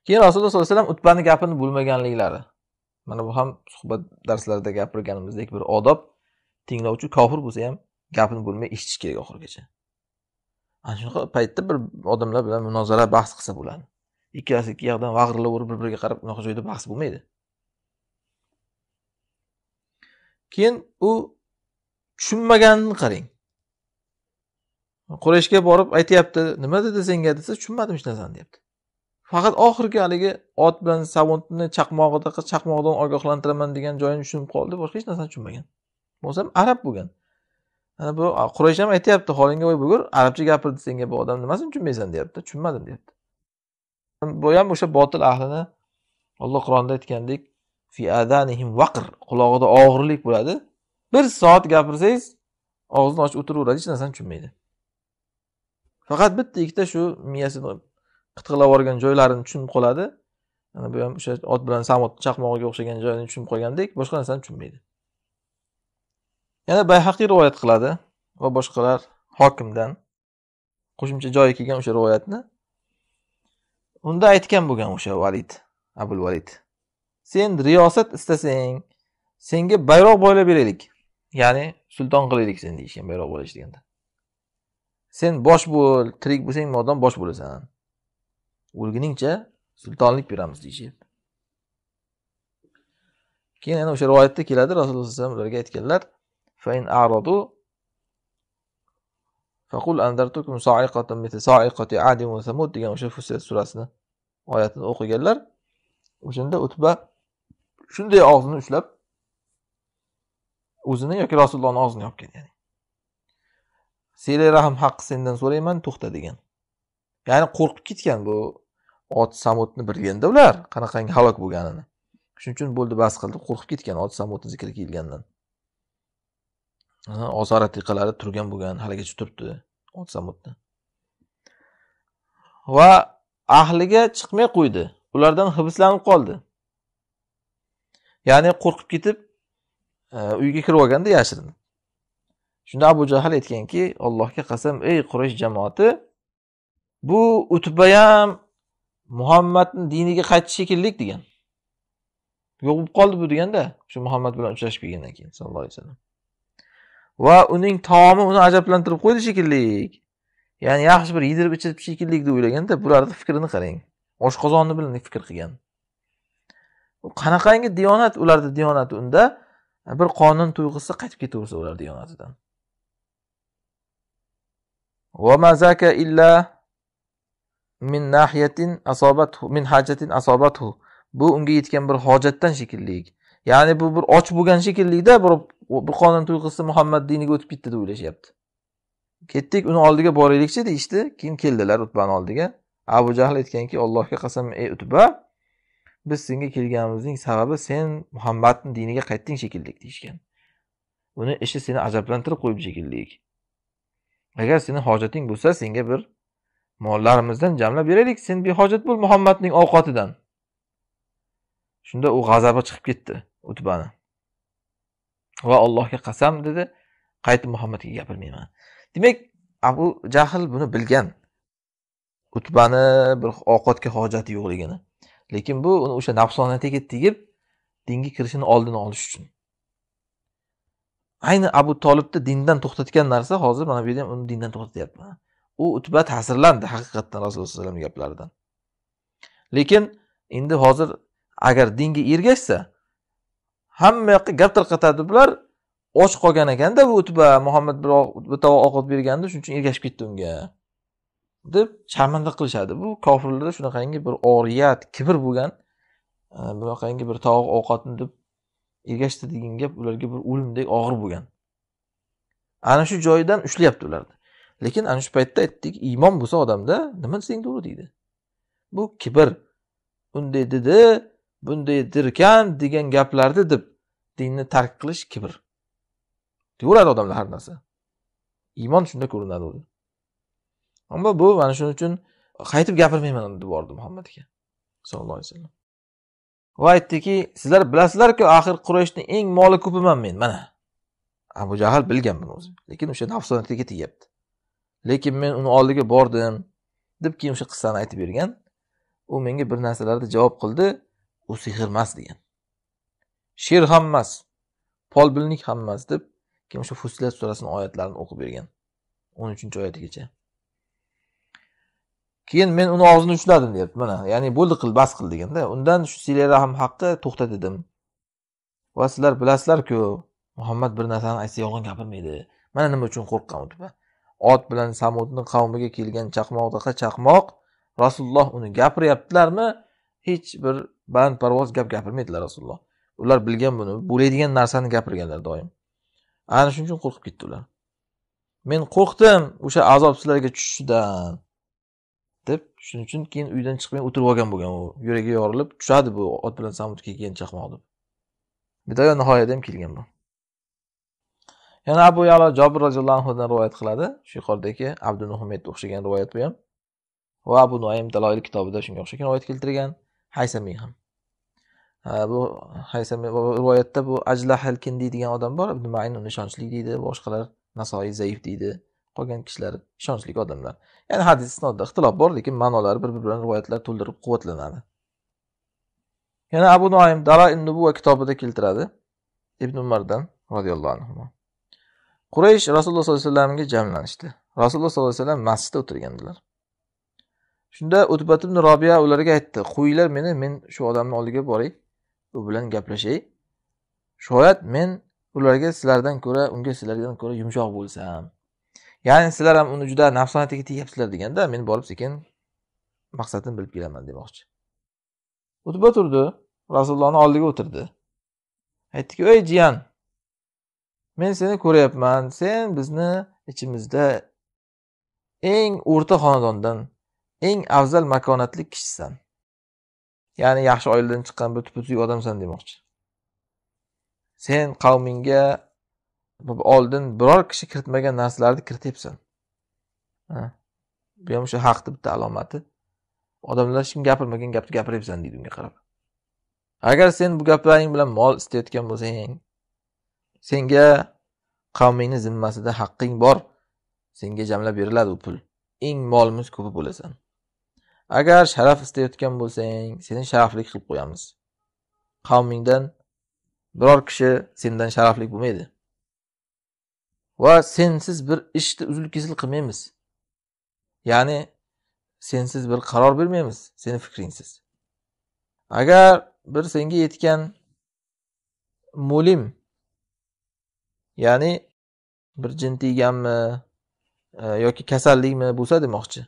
keyin rasululloh sollallohu alayhi vasallam utbani gapini bo'lmaganliklari mana bu ham suhbat darslarida gapirganimizdek bir odob tinglovchi kofir bo'lsa ham gapini bo'lmay eshitish kerak oxirigacha ana shunaqa paytda bir odamlar bilan munozara bahs qilsa bo'ladi ikkalasi ikki yoqdan vag'irlaverib bir biriga qarab unaqa joyda bahs bo'lmaydi keyin u tushunmaganini qarang qurayshga borib aytyapti nima dedi senga desa tushunmadim hech narsani deyapti faqat oxirgi haligi ot bilan savonni chaqmog'ida chaqmog'idan ogohlantiraman degan joyini tushunib qoldi boshqa hech narsani tushunmagan bo'lsam arab bo'lgan ana bu quraysh ham aytyapti holingga voy bo'lgur arabcha gapirdi senga bu odam nimasini tushunmaysan deyapti tushunmadim deyapti bu ham o'sha botil ahlini alloh qur'onda aytgandek fi adanihim vaqr qulog'ida og'irlik bo'ladi bir soat gapirsangiz og'zini ochib o'tiraveradi hech narsani tushunmaydi faqat bitta ikkita shu miyasini qitqilab yuborgan joylarini tushunib qoladi ana bu ham o'sha ot bilan samot chaqmog'iga o'xshagan joyini tushunib qolgandek boshqa narsani tushunmaydi yana bayhaqiy rivoyat qiladi va boshqalar hokimdan qo'shimcha joyi kelgan o'sha rivoyatni unda aytgan bo'lgan o'sha valid abul valid sen riyosat istasang senga bayroq boylab beraylik ya'ni sulton qilaylik seni deyishgan bayroq bo'lish deganda sen bosh bo'l tirik bo'lsang modom bosh bo'lasan o'lguningcha sultonlik beramiz deyishyapti keyin yana o'sha rivoyatda keladi rasululloh alayhi vasallam ularga aytganlar فإن أعرضوا فقل أنذرتكم صاعقة مثل صاعقة عاد وثمود degan o'sha fusilat surasini oyatini o'qiganlar o'shanda utba shunday og'zini ushlab o'zini yoki rasulullohni og'zini yopgan ya'ni siylayi rahm haqqi sendan so'rayman to'xta degan ya'ni qo'rqib ketgan bu ot samudni bilganda ular qanaqangi halok bo'lganini shuning uchun bo'ldi bas qildi qo'rqib ketgan ot samudni zikri kelgandan ozor ratiqalari turgan bo'lgan haligacha turibdi otsamutda va ahliga chiqmay qo'ydi ulardan hibslanib qoldi ya'ni qo'rqib ketib e, uyga kirib olganda yashirinib shunda abu jahl aytganki allohga qasam ey quraysh jamoati bu utba ham muhammadni diniga qaytdi shekilli degan yo'q bo'lib qoldi bu deganda shu muhammad bilan uchrashib kelgandan keyin sallallohu alayhi vasallam va uning taomi uni ajablantirib qo'ydi shekilli ya'ni yaxshi bir yedirib ichirib shekilli deb o'ylaganda bularni fikrini qarang oshqozonni bilan fikr qilgan qanaqangi diyonat ularni diyonati unda bir qonun tuyg'usi qaytib ketaversa ular diyonatidan ومازاك إلا من ناحية أصابته من حاجة bu unga yetgan bir hojatdan shekilli ya'ni bu bir och bo'lgan shekillida bir bu qonun tuyg'usi muhammad diniga o'tib ketdi deb o'ylashyapti ketdik uni oldiga boraylikchi deyishdi işte, keyin keldilar utbani oldiga abu jahl aytganki allohga qasam ey utba biz senga kelganimizning sababi sen muhammadni diniga qaytding shekilli deyishgan buni ishi seni ajablantirib qo'yibdi shekilli agar seni hojating bo'lsa senga bir mollarimizdan jamlab beraylik sen behojat bo'l muhammadning ovqatidan shunda u g'azabi chiqib ketdi utbani va allohga qasam dedi qaytib muhammadga gapirmayman demak abu jahl buni bilgan utbani bir ovqatga hojati yo'qligini lekin bu uni o'sha nafsoniyatiga tegib dinga kirishini oldini olish uchun ayni abu tolibni dindan to'xtatgan narsa hozir mana bu yerda ham uni dindan to'xtatyapti u utba ta'sirlandi haqiqatdan rasululloh alayhi vasallam gaplaridan lekin endi hozir agar dinga ergashsa hamma yoqqa gap tarqatadi bular och qolgan ekanda bu utba muhammad bir tovoq ovqat berganda shuning uchun ergashib ketdi unga deb sharmanda qilishadi bu kofirlarda shunaqangi bir oriyat kibr bo'lgan e, bunaqangi bir tovoq ovqatni deb ergashdi degan gap ularga bir o'limdek og'ir bo'lgan ana shu joyidan ushlayapti ularni lekin ana shu paytda aytdik iymon bo'lsa odamda nima desang to'g'ri deydi bu kibr unday dedi bunday dirkan degan gaplarni deb dinni tark qilish kibr deyaveradi odamlar har narsa iymon shunda ko'rinadi o'zi ammo bu mana shuning uchun qaytib gapirmayman deb yubordi muhammad aka sallallohu alayhi vasallam va aytdiki sizlar bilasizlarku axir qurayshni eng moli ko'piman men mana abu jahl bilgan buni o'zi lekin o'sha nafsoniyatga tegyapti lekin men uni oldiga bordim deb keyin o'sha qissani aytib bergan u menga bir narsalarni javob qildi u emas degan she'r polbilnik ham emas deb keyin o'sha fusilat surasini oyatlarini o'qib bergan o'n uchinchi oyatigacha keyin men uni og'zini ushladim deyapti mana ya'ni bo'ldi qil bas qil deganda undan shu sila ham haqqi to'xta dedim va sizlar bilasizlarku muhammad bir narsani aytsa yolg'on gapirmaydi mana nima uchun qo'rqqan deb ot bilan samudni qavmiga kelgan chaqmoqdaqa chaqmoq rasululloh uni gapiryaptilarmi hech bir bandparvoz gap gapirmaydilar rasululloh ular bilgan buni bo'ladigan narsani gapirganlar doim ana shuning uchun qo'rqib ketdi ular men qo'rqdim o'sha azob sizlarga tushishidan deb shuning uchun keyin uydan chiqmay o'tirib olgan bo'lgan u yuragi yorilib tushadi bu ot bilan samut kiygan chaqmoq deb bidoya nihoyada ham kelgan bu yana abu yalo jobir roziyallohu anhudan rivoyat qiladi shu yuqoridagi abdunuhumetga o'xshagan rivoyat bu ham va abu nuaym daloil kitobida shunga o'xshagan rivoyat keltirgan haysamiy ham bu haysamiy rivoyatda bu ajlahil kin deydigan odam bor ibn mayn uni ishonchli deydi boshqalar nasoiy zaif deydi qolgan kishilar ishonchli odamlar ya'ni hadis isnodida ixtilof bor lekin ma'nolari bir biri bilan rivoyatlar to'ldirib quvvatlanadi yana abu noim daroin nubuva kitobida keltiradi ibn umardan roziyallohu anhu quraysh rasululloh sollallohu alayhi vasallamga jamlanishdi rasululloh sollallohu alayhi vasallam masjidda o'tirgandilar shunda o'tbat ibn robiya ularga aytdi qo'yinglar meni men shu odamni oldiga boray u bilan gaplashay shoyat men ularga sizlardan ko'ra unga sizlardan ko'ra yumshoq bo'lsam ya'ni sizlar ham uni juda nafsoniyatga tegyapsizlar deganda men borib sekin maqsadini bilib kelaman demoqchi utba turdi rasulullohni oldiga o'tirdi aytdiki ey jiyan men seni ko'ryapman sen bizni ichimizda eng o'rta xonadondan eng afzal makonatli kishisan ya'ni yaxshi oiladan chiqqan bir tuputuyuk odamsan demoqchi sen qavmingga oldin biror kishi kiritmagan narsalarni kirityapsan bu ham o'sha haqni bitta alomati odamlar hech kim gapirmagan gapni gapiryapsan deydi unga qarab agar sen bu gaplaring bilan mol istayotgan bo'lsang senga qavmingni zimmasida haqqing bor senga jamlab beriladi u pul eng molimiz ko'pi bo'lasan agar sharaf istayotgan bo'lsang seni sharaflik qilib qo'yamiz qavmingdan biror kishi sendan sharaflik bo'lmaydi va sensiz bir ishni uzil kesil qilmaymiz ya'ni sensiz bir qaror bermaymiz seni fikringsiz agar bir senga yetgan mulim ya'ni bir jin tiyganmi e, yoki kasallikmi bo'lsa demoqchi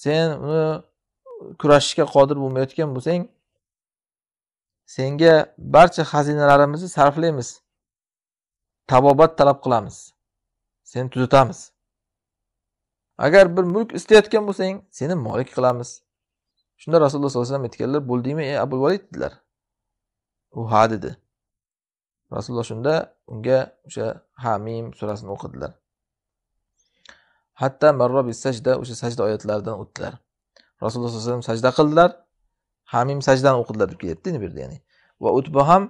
sen uni kurashishga qodir bo'lmayotgan bo'lsang senga barcha xazinalarimizni sarflaymiz tabobat talab qilamiz seni tuzatamiz agar bir mulk istayotgan bo'lsang seni molik qilamiz shunda rasululloh sollallohu alayhi vasallam aytganlar bo'ldingmi ey abu valid dedilar u ha dedi rasululloh shunda unga o'sha hamim surasini o'qidilar hatta marrobi sajda o'sha sajda oyatlaridan o'tdilar rasululloh sallallohu alayhi vasallam sajda qildilar hamim sajdani o'qidilar deb kelyapti bu yerda ya'ni va utba ham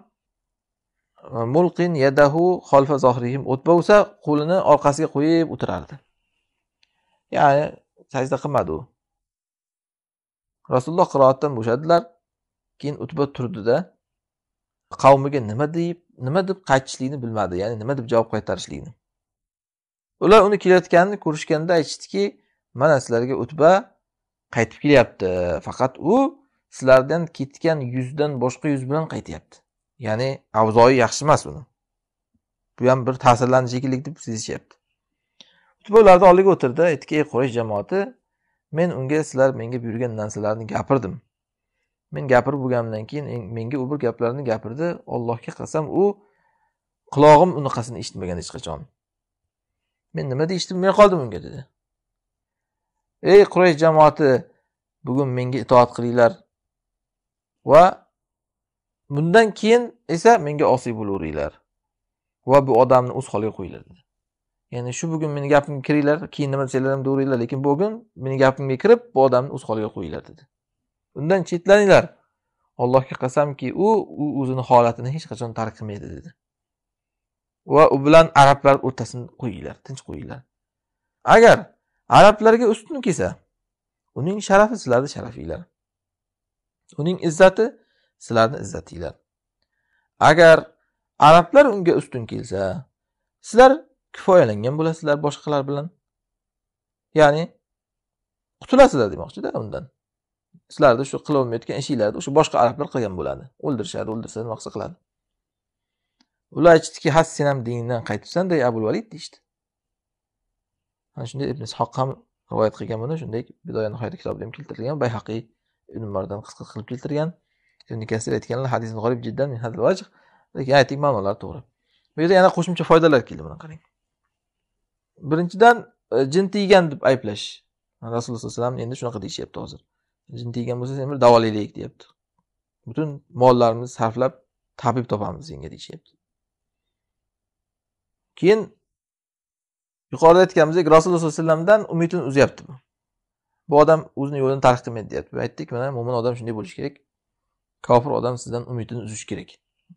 mulqin yadahu xolfa zohrihim o'tba bo'lsa qo'lini orqasiga qo'yib o'tirardi ya'ni sajda qilmadi u rasululloh qiroatdan bo'shadilar keyin utba turdida qavmiga nima deyib nima deb qaytishlikni bilmadi ya'ni nima deb javob qaytarishlikni ular uni kelayotganini ko'rishganda aytishdiki mana sizlarga utba qaytib kelyapti faqat u sizlardan ketgan yuzdan boshqa yuz bilan qaytyapti ya'ni avzoyi yaxshi emas uni bu ham bir ta'sirlanish shekilli deb sezishyapti utba ularni oldiga o'tirdi aytdiki ey quraysh jamoati men unga sizlar menga buyurgan narsalarni gapirdim men gapirib bo'lganimdan keyin menga u bir gaplarni gapirdi allohga qasam u qulog'im unaqasini eshitmagan hech qachon men nima deyishni bilmay qoldim unga dedi ey quraysh jamoati bugun menga itoat qilinglar va bundan keyin esa menga osiy bo'laveringlar va bu odamni o'z holiga qo'yinglar dedi ya'ni shu bugun meni gapimga kiringlar keyin nima desanglar ham deyaveringlar lekin bugun meni gapimga kirib bu odamni o'z holiga qo'yinglar dedi undan chetlaninglar allohga qasamki u o'zini holatini hech qachon tark qilmaydi dedi va u bilan arablar o'rtasini qo'yinglar tinch qo'yinglar agar arablarga ustun kelsa uning sharafi sizlarni sharafinglar uning izzati sizlarni izzatinglar agar arablar unga ustun kelsa sizlar kifoyalangan bo'lasizlar boshqalar bilan ya'ni qutulasizlar demoqchida undan sizlarni shu qilolmayotgan ishinglarni o'sha boshqa arablar qilgan bo'ladi o'ldirishadi o'ldirsa nima qilsa qiladi ular aytishdiki ha sen ham diningdan qaytibsanda ey abul valid deyishdi ana shunday ibn ishoq ham rivoyat qilgan buni shunday bidoya nihoyat kitobida ham keltirilgan bayhaqiy ibn umardan qisqa qilib keltirgan ibn kasir aytganlar hadis g'orib jiddan min hadal vajh lekin ayting ma'nolari to'g'ri bu yerda yana qo'shimcha foydalar keldi buni qarang birinchidan e, jin tiygan deb ayblash rasululloh sallallohu alayhi vasallam endi shunaqa deyishyapti hozir jin tiygan bo'lsa sen bir davolaylik deyapti butun mollarimizni sarflab tabib topamiz senga deyishyapti keyin yuqorida aytganimizdek rasululloh sollallohu alayhi vasallamdan umidini uzyapti bu bu odam o'zini yo'lini tark qilmaydi deyapti aytdik mana mo'min odam shunday bo'lishi kerak kofir odam sizdan umidini uzishi kerak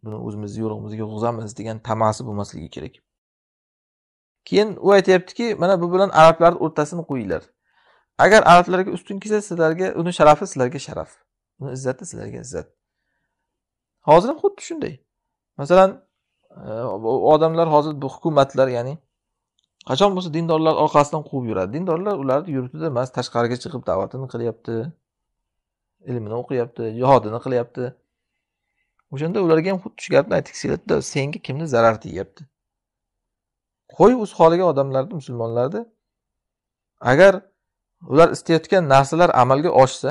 buni o'zimizni yo'lig'imizga yurg'izamiz degan tamasi bo'lmasligi kerak keyin u aytyaptiki mana bu bilan arablarni o'rtasini qo'yinglar agar arablarga ustun kelsa sizlarga uni sharafi sizlarga sharaf uni izzati sizlarga izzat hozir ham xuddi shunday masalan odamlar hozir bu hukumatlar ya'ni qachon bo'lsa dindorlar orqasidan quvib yuradi dindorlar ularni yurtida emas tashqariga chiqib da'vatini qilyapti ilmini o'qiyapti jihodini qilyapti o'shanda ularga ham xuddi shu gapni aytgisiladida senga kimni zarar tegyapti qo'y o'z holiga odamlarni musulmonlarni agar ular istayotgan narsalar amalga oshsa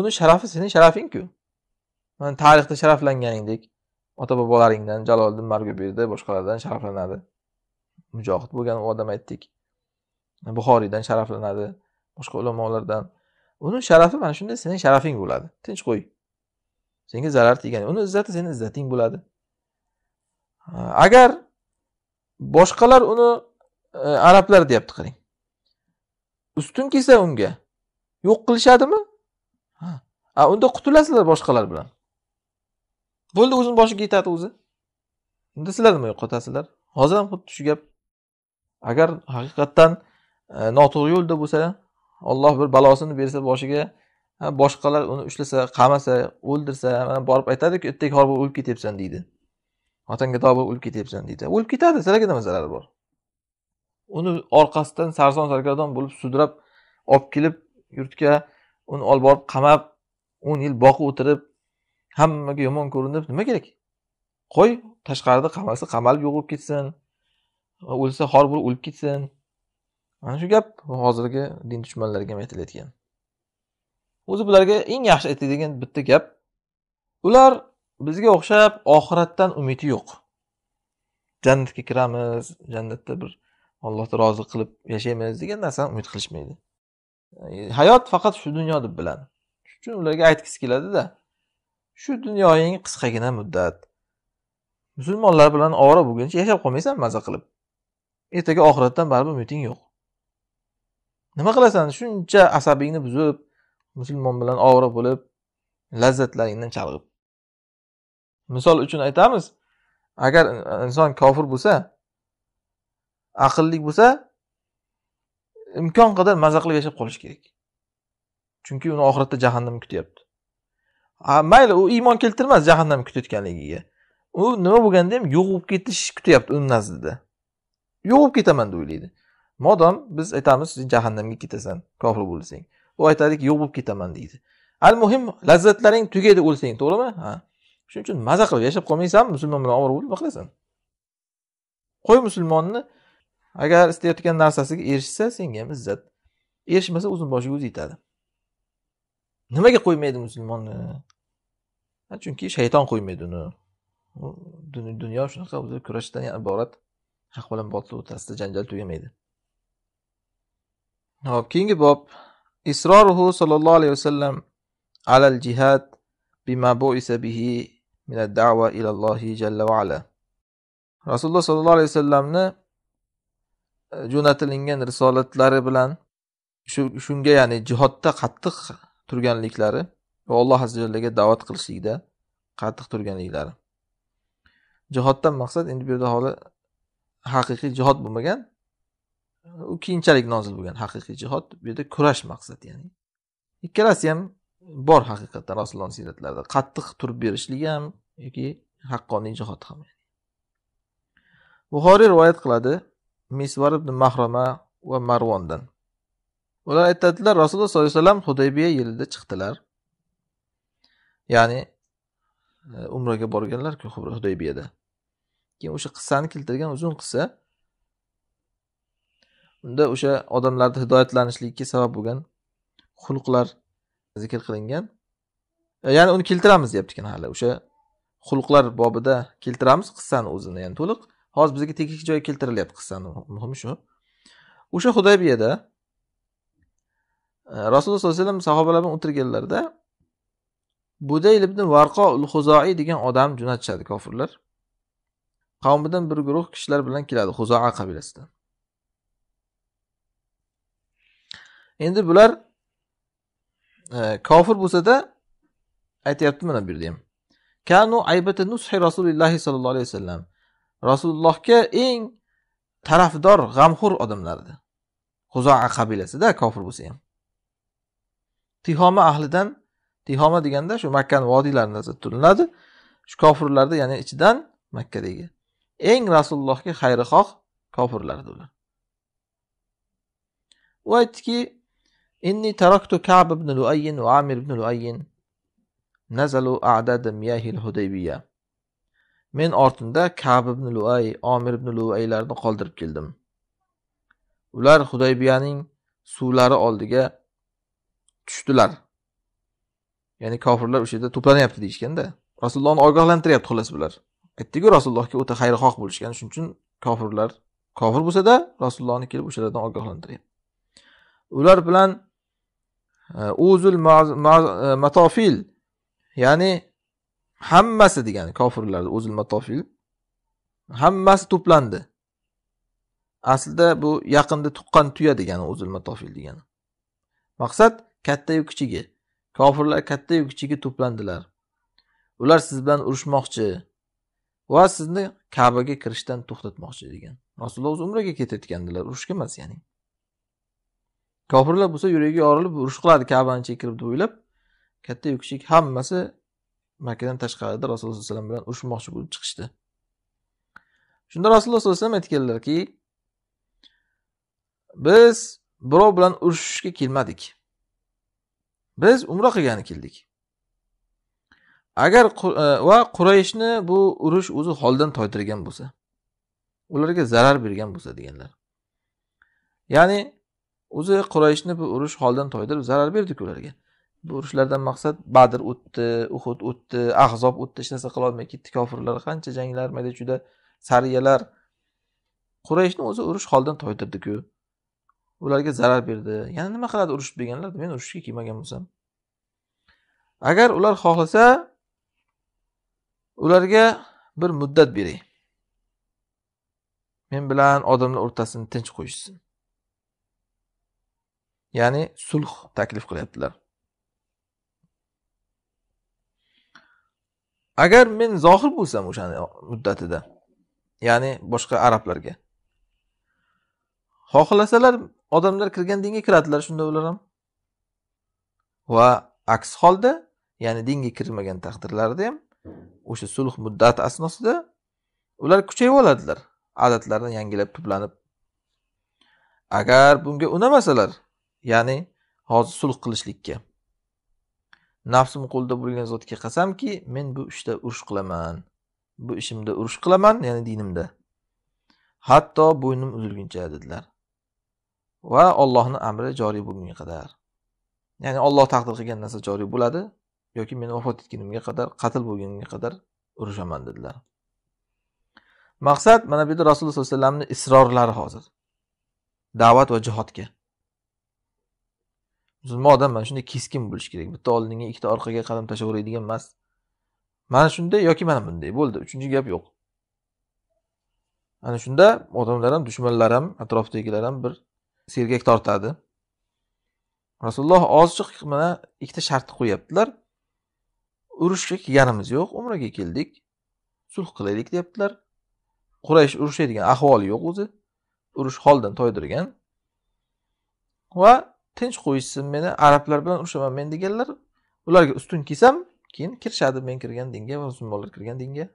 uni sharafi sening sharafingku mana tarixda sharaflanganingdek ota bobolaringdan jaloliddin margubiyda boshqalardan sharaflanadi mujohid bo'lgan u odam aytdik buxoriydan sharaflanadi boshqa ulamolardan uni sharafi mana shunday sening sharafing bo'ladi tinch qo'y senga zarar tegan uni izzati seni izzating bo'ladi agar boshqalar uni e, arablar deyapti qarang ustun kelsa unga yo'q qilishadimi unda qutulasizlar boshqalar bilan bo'ldi o'zini boshiga yetadi o'zi endi sizlar nima yo'qotasizlar hozir ham xuddi shu gap agar haqiqatdan e, noto'g'ri yo'lda bo'lsa olloh bir balosini bersa boshiga boshqalar uni ushlasa qamasa o'ldirsa mana borib aytadiku ertaga xor bo'lib o'lib ketyapsan deydi otangga dog bo'lib o'lib ketyapsan deydi o'lib ketadi sizlarga nima zarari bor uni orqasidan sarson sargardon bo'lib sudrab olib kelib yurtga uni olib borib qamab o'n yil boqib o'tirib hammaga yomon ko'rinib nima kerak qo'y tashqarida qamalsa qamalib yo'qolib ketsin o'lsa xor bo'lib o'lib ketsin mana shu gap hozirgi din dushmanlariga ham aytilayotgan o'zi bularga eng yaxshi aytadigan bitta gap ular bizga o'xshab oxiratdan umidi yo'q jannatga kiramiz jannatda bir allohni rozi qilib yashaymiz degan narsani umid qilishmaydi hayot faqat shu dunyo deb biladi shuning uchun ularga aytgisi keladida shu dunyoying qisqagina muddat musulmonlar bilan ovora bo'lguncha yashab qolmaysan maza qilib ertaga oxiratdan baribir umiding yo'q nima qilasan shuncha asabingni buzib musulmon bilan ovora bo'lib lazzatlaringdan chalg'ib misol uchun aytamiz agar inson kofir bo'lsa aqlli bo'lsa imkon qadar maza qilib yashab qolish kerak chunki uni oxiratda jahannam kutyapti mayli u iymon keltirmas jahannam kutayotganligiga u nima bo'lganda ham bo'lib ketish kutyapti uni nazdida bo'lib ketaman deb o'ylaydi modom biz aytamiz sen jahannamga ketasan kofir bo'lsang u aytadiki yo'q bo'lib ketaman deydi al muhim lazzatlaring tugaydi o'lsang to'g'rimi ha shuning uchun maza qilib yashab qolmaysan musulmon bilan ovora bo'lib nima qilasan qo'y musulmonni agar istayotgan narsasiga erishsa senga ham izzat erishmasa o'zini boshiga o'zi yetadi nimaga qo'ymaydi musulmonni chunki shayton qo'ymaydi uni dunyo shunaqa o'zi kurashdan iborat haq bilan botil o'rtasida janjal tugamaydi hop keyingi bob isroruhu sollallohu alayhi vasallam alal jihad bima bihi min da'va ila jalla ala rasululloh sollallohu alayhi vasallamni e, jo'natilingan risolatlari bilan shunga ya'ni jihodda qattiq turganliklari va alloh azza jallaga da'vat qilishlikda qattiq turganliklari jihoddan maqsad endi bu yerda hali haqiqiy jihod bo'lmagan u keyinchalik nozil bo'lgan haqiqiy jihod bu yerda kurash maqsad ya'ni ikkalasi ham bor haqiqatdan rasululloh siyratlarida qattiq turib berishligi ham yoki haqqoniy jihod ham buxoriy rivoyat qiladi misvar ibn mahrama va marvondan ular aytadilar rasululloh sollallohu alayhi vasallam hudaybiya yilida chiqdilar ya'ni e, umraga borganlarku hudaybiyada keyin o'sha qissani keltirgan uzun qissa unda o'sha odamlarni hidoyatlanishligiga sabab bo'lgan xulqlar zikr qilingan e, ya'ni uni keltiramiz deyapti ekan hali o'sha xulqlar bobida keltiramiz qissani o'zini ya'ni to'liq hozir bizga tegishli joyi keltirilyapti qissani muhimi shu o'sha hudaybiyada rasululloh sollallohu alayhi vasallam sahobalar bilan o'tirganlarida budayl ibn varqo ul huzoiy degan odamni jo'natishadi kofirlar qavmidan bir guruh kishilar bilan keladi huzoa qabilasidan endi bular e, kofir bo'lsada aytyapti mana bu yerda ham kanu aybati nushi rasulillahi sollallohu alayhi vasallam rasulullohga eng tarafdor g'amxo'r odamlar edi huzoa qabilasida kofir bo'lsa ham tihoma ahlidan tihoma deganda shu makkani nazarda tutiladi shu kofirlarni ya'ni ichidan makkadagi eng rasulullohga xayrixoh kofirlardi ular u aytdiki inni taraktu kab ibn luayin va amir ibn luayin nazalu adad miyahil hudaybiya men ortimda kab ibn luay omir ibn luaylarni qoldirib keldim ular hudaybiyaning suvlari oldiga tushdilar ya'ni kofirlar o'sha yerda to'planyapti deyishganda rasulullohni ogohlantiryapti xullas bular aytdiku rasulullohga o'ta xayrixoh bo'lishgan shuning uchun kofirlar kofir bo'lsada rasulullohni kelib o'shalardan ogohlantiryapti ular bilan e, uzul e, matofil ya'ni hammasi degani kofirlarni uzul matofil hammasi to'plandi aslida bu yaqinda tuqqan tuya degani uzul matofil degani maqsad kattayu kichigi kofirlar kattayu kichigi to'plandilar ular siz bilan urushmoqchi va sizni kabaga kirishdan to'xtatmoqchi degan rasululloh o'zi umraga ketayotgandilar urushga emas ya'ni kofirlar bo'lsa yuragi yorilib urush qiladi kabani chekirib deb o'ylab kattayu kichik hammasi makkadan tashqarida rasululloh sallallohu alayhi vasallam bilan urushmoqchi bo'lib chiqishdi shunda rasululloh sallallohu alayhi vasallam aytganlarki biz birov bilan urushishga kelmadik biz umra qilgani keldik agar e, va qurayshni bu urush o'zi holdan toydirgan bo'lsa ularga zarar bergan bo'lsa deganlar ya'ni o'zi qurayshni bu urush holdan toydirib zarar berdiku ularga bu urushlardan maqsad badr o'tdi uhud o'tdi ahzob o'tdi hech narsa qilolmay ketdi kofirlar qancha janglar mayda chuyda sariyalar qurayshni o'zi urush holdan toydirdiku ularga zarar berdi yana nima qiladi urush deganlar men urushga kelmagan bo'lsam agar ular xohlasa ularga bir muddat beray men bilan odamlar o'rtasini tinch qo'yishsin ya'ni sulh taklif qilyaptilar agar men zohir bo'lsam o'shani muddatida ya'ni boshqa arablarga xohlasalar odamlar kirgan dinga kiradilar shunda ular ham va aks holda ya'ni dinga kirmagan taqdirlarida ham o'sha sulh muddati asnosida ular kuchayib oladilar odatlarini yangilab tublanib agar bunga unamasalar ya'ni hozir sulh qilishlikka nafsim qo'lida bo'lgan zotga qasamki men bu ishda urush qilaman bu ishimda urush qilaman ya'ni dinimda hatto bo'ynim uzilguncha dedilar va Allohning amri joriy bo'lgunga qadar ya'ni Alloh taqdir qilgan narsa joriy bo'ladi yoki men vafot etgunimga qadar qatl bo'lgunga qadar urushaman dedilar maqsad mana bu yerda rasululloh sallallohu alayhi vasallamni isrorlari hozir da'vat va jihodga musulmon odam mana shunday keskin bo'lishi kerak bitta oldinga ikkita orqaga qadam tashlayveradigan emas mana shunday yoki mana bunday bo'ldi uchinchi gap yo'q ana shunda odamlar ham dushmanlar ham atrofdagilar ham bir sergak tortadi rasululloh ozchiq mana ikkita shartni qo'yyaptilar urushga kelganimiz yo'q umraga keldik sulh qilaylik deyaptilar quraysh urushadigan ahvoli yo'q o'zi urush holdan toydirgan va tinch qo'yishsin meni arablar bilan urushaman men deganlar ularga ustun kelsam keyin kirishadi men kirgan dinga va musulmonlar kirgan dinga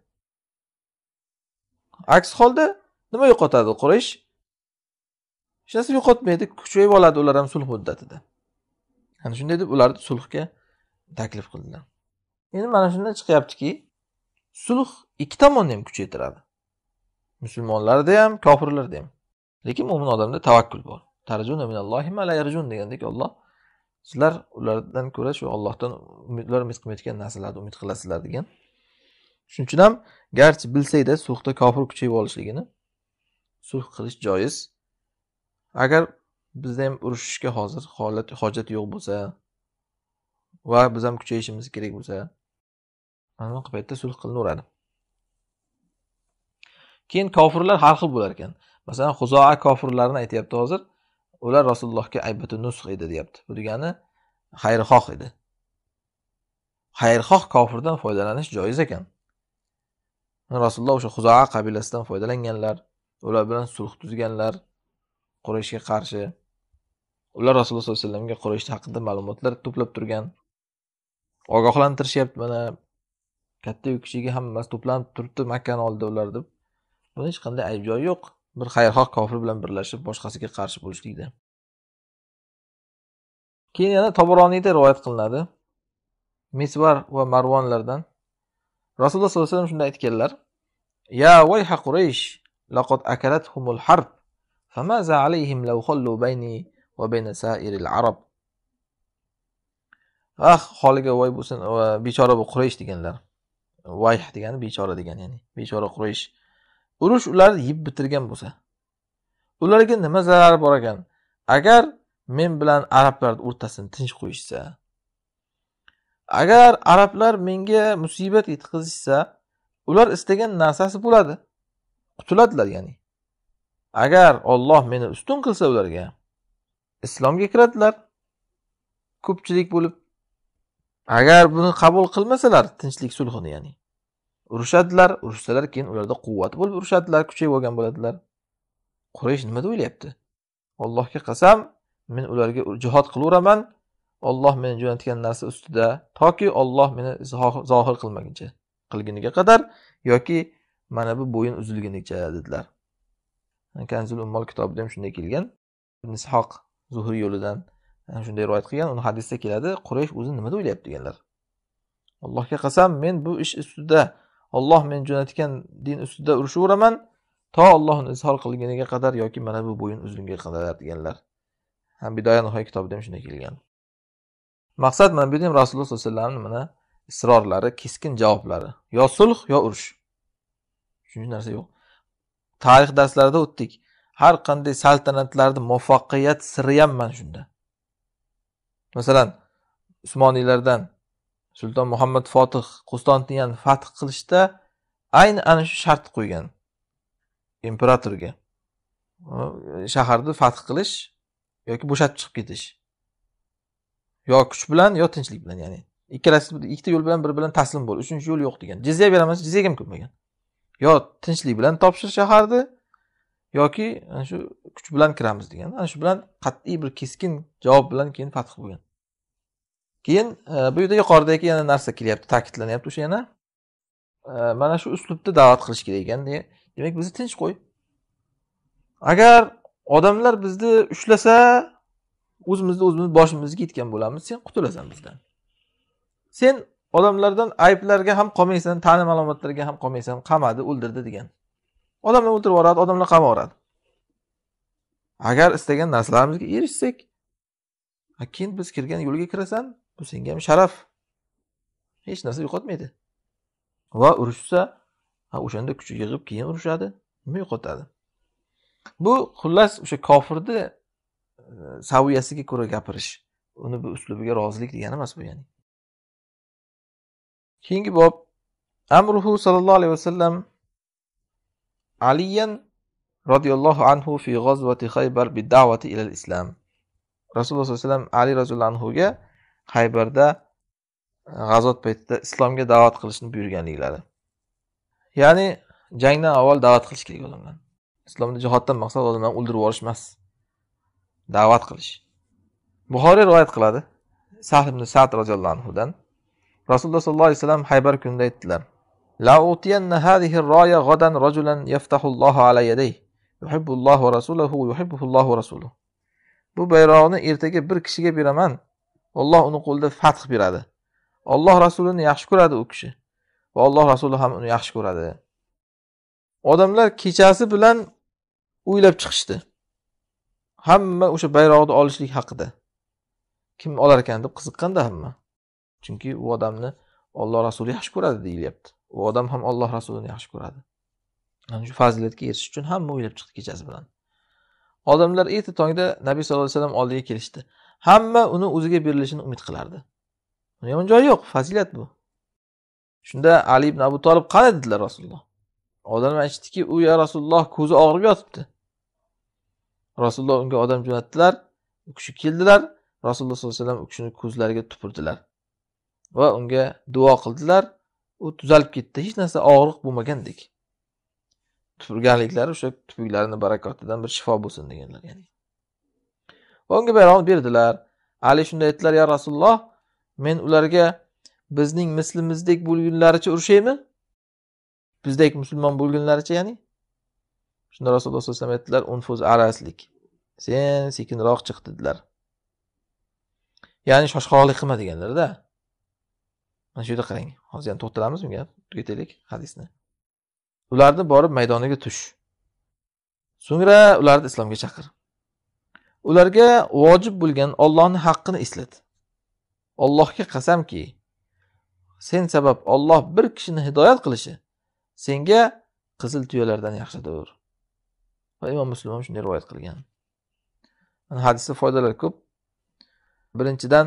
aks holda nima yo'qotadi quraysh hech narsa yo'qotmaydi kuchayib oladi ular ham sulh muddatida ana shunday deb ularni sulhga taklif qildilar endi mana shundan chiqyaptiki sulh ikki tomonni ham kuchaytiradi musulmonlarda ham kofirlarda ham lekin mo'min odamda tavakkul bor tarjuna yarjun degandek olloh sizlar ulardan ko'ra shu ollohdan ular umid qilmayotgan narsalarni umid qilasizlar degan shuning uchun ham garchi bilsakda sulhda kofir kuchayib olishligini sulh qilish joiz agar bizda ham urushishga hozir holat hojat yo'q bo'lsa va biz ham kuchayishimiz kerak bo'lsa mana bunaqa paytda sulh qilinaveradi keyin kofirlar har xil bo'lar ekan masalan huzoa kofirlarni aytyapti hozir ular rasulullohga aybatu nusx edi deyapti bu degani xayrixoh edi xayrixoh kofirdan foydalanish joiz ekan rasululloh o'sha huzoa qabilasidan foydalanganlar ular bilan sulh tuzganlar Qurayshga qarshi ular Rasululloh sollallohu alayhi vasallamga Quraysh haqida ma'lumotlar to'plab turgan. Ogohlantirishyapti mana katta kichigi hammasi to'planib turibdi Makkani oldida ular deb. Buni hech qanday ayb joyi yo'q. Bir xayrxoh kofir bilan birlashib boshqasiga qarshi bo'lishlikda. Keyin yana toboroniyda rivoyat qilinadi. Misvar va Marvonlardan Rasululloh sollallohu alayhi vasallam shunday aytganlar: "Ya vayha Quraysh, laqad akalathumul harb فماذا عليهم لو خلوا بيني وبين سائر العرب ah holiga voy bo'lsin bechora bu quraysh deganlar vayh degani bechora degani ya'ni bechora quraysh urush ularni yeb bitirgan bo'lsa ularga nima zarari bor ekan agar men bilan arablar o'rtasini tinch qo'yishsa agar arablar menga musibat yetkazishsa ular istagan narsasi bo'ladi qutuladilar ya'ni agar olloh meni ustun qilsa ularga islomga kiradilar ko'pchilik bo'lib agar buni qabul qilmasalar tinchlik sulhini ya'ni urushadilar urushsalar keyin ularda quvvat bo'lib urushadilar kuchayib olgan bo'ladilar quraysh deb o'ylayapti allohga qasam men ularga jihod qilaveraman olloh meni jo'natgan narsa ustida toki olloh meni zohir qilmaguncha qilguniga qadar yoki mana bu bo'yin uzilgunicha dedilar kanzul ummol kitobida ham shunday kelgan ishoq zuhur yo'lidan eh, shunday rivoyat qilgan uni hadisda keladi quraysh o'zi nima o'ylayapti deganlar allohga qasam men bu ish ustida olloh men jo'natgan din ustida urushaveraman to olloh uni izhor qilganiga qadar yoki mana bu bo'yin uzgunga qadar deganlar ham bidoya nihoya kitobida ham shunday kelgan maqsad mana bu yerda ham rasululloh sollallohu alayhi vasallamni mana isrorlari keskin javoblari yo sulh yo urush shuncha narsa yo'q tarix darslarida o'tdik har qanday saltanatlarni muvaffaqiyat siri ham mana shunda masalan usmoniylardan sulton muhammad fotih qo'stontiniyani fath qilishda ayni ana shu shart qo'ygan imperatorga shaharni fath qilish yoki bo'shatib chiqib ketish yo kuch bilan yo tinchlik bilan ya'ni ikkalasi ikkita yo'l bilan biri bilan taslim bo'l uchinchi yo'l yo'q degan jizya beramiz jizyaga ham ko'nmagan yo tinchlik bilan topshir shaharni yoki ana shu kuch bilan kiramiz degan ana shu bilan qat'iy bir keskin javob bilan keyin fath bo'lgan keyin e, bu yerda yuqoridagi yana narsa kelyapti ta'kidlanyapti o'sha yana e, mana shu uslubda da'vat qilish kerak ekan demak bizni tinch qo'y agar odamlar bizni ushlasa o'zimizni o'zimiz boshimizga yetgan bo'lamiz sen qutulasan bizdan sen odamlardan ayblarga ham qolmaysan ta'lim malomatlarga ham qolmaysan qamadi o'ldirdi degan odamlar o'ldirib yuboradi odamlar qamab yuboradi agar istagan narsalarimizga erishsak keyin biz kirgan yo'lga kirasan bu senga ham sharaf hech narsa yo'qotmaydi va urushsa o'shanda kuch yig'ib keyin urushadi nima yo'qotadi bu xullas o'sha kofirni e, saviyasiga ko'ra gapirish uni bu uslubiga rozilik degani emas bu ya'ni keyingi bob amruhu sollallohu alayhi vasallam aliyan roziyallohu anhu fi g'ozvati haybar bidavati ilal islam rasululloh sallallohu alayhi vasallam ali roziyallohu anhuga haybarda e, g'azot paytida islomga da'vat qilishni buyurganliklari ya'ni jangdan avval da'vat qilish kerak odamlarni islomda jihoddan maqsad odamlarni o'ldirib yuborish emas da'vat qilish buxoriy rivoyat qiladi sahl ibn sad roziyallohu anhudan rasululloh sollallohu alayhi vasallam haybar kunida aytdilar bu bayroqni ertaga bir kishiga beraman olloh uni qo'lida fath beradi olloh rasulini yaxshi ko'radi u kishi va alloh rasuli ham uni yaxshi ko'radi odamlar kechasi bilan o'ylab chiqishdi hamma o'sha bayroqni olishlik haqida kim olarkan deb qiziqqanda hamma chunki u odamni olloh rasuli yaxshi ko'radi deyilyapti u odam ham olloh rasulini yaxshi ko'radi ana shu fazilatga erishish uchun hamma o'ylab chiqdi kechasi bilan odamlar erta tongda nabiy sallallohu alayhi vasallam oldiga kelishdi hamma uni o'ziga berilishini umid qilardi buni yomon joyi yo'q fazilat bu shunda ali ibn abu tolib qani dedilar rasululloh odamlar aytishdiki u ya rasululloh ko'zi og'rib yotibdi rasululloh unga odam jo'natdilar u kishi keldilar rasululloh sollallohu alayhi vasallam u kishini ko'zlariga tupurdilar va unga duo qildilar u tuzalib ketdi hech narsa og'riq bo'lmagandek tupurganliklari o'sha tupuklarini barakotidan bir shifo bo'lsin deganlar ya'ni va unga bayramni berdilar ali shunday aytdilar ya rasululloh men ularga bizning mislimizdek bo'lgunlaricha urushaymi bizdek musulmon bo'lgunlaricha ya'ni shunda rasululloh sallallohu alayhi vasallam aytdilar unfuz araslik sen sekinroq chiq dedilar ya'ni shoshqaloqlik qilma deganlarda mana shu yerda qarang hozir yana to'xtalamiz unga tugataylik hadisni ularni borib maydoniga tush so'ngra ularni islomga chaqir ularga vojib bo'lgan ollohni haqqini eslat ollohga qasamki sen sabab olloh bir kishini hidoyat qilishi senga qizil tuyalardan yaxshidir va imom muslim ham shunday rivoyat qilgan hadisda foydalar ko'p birinchidan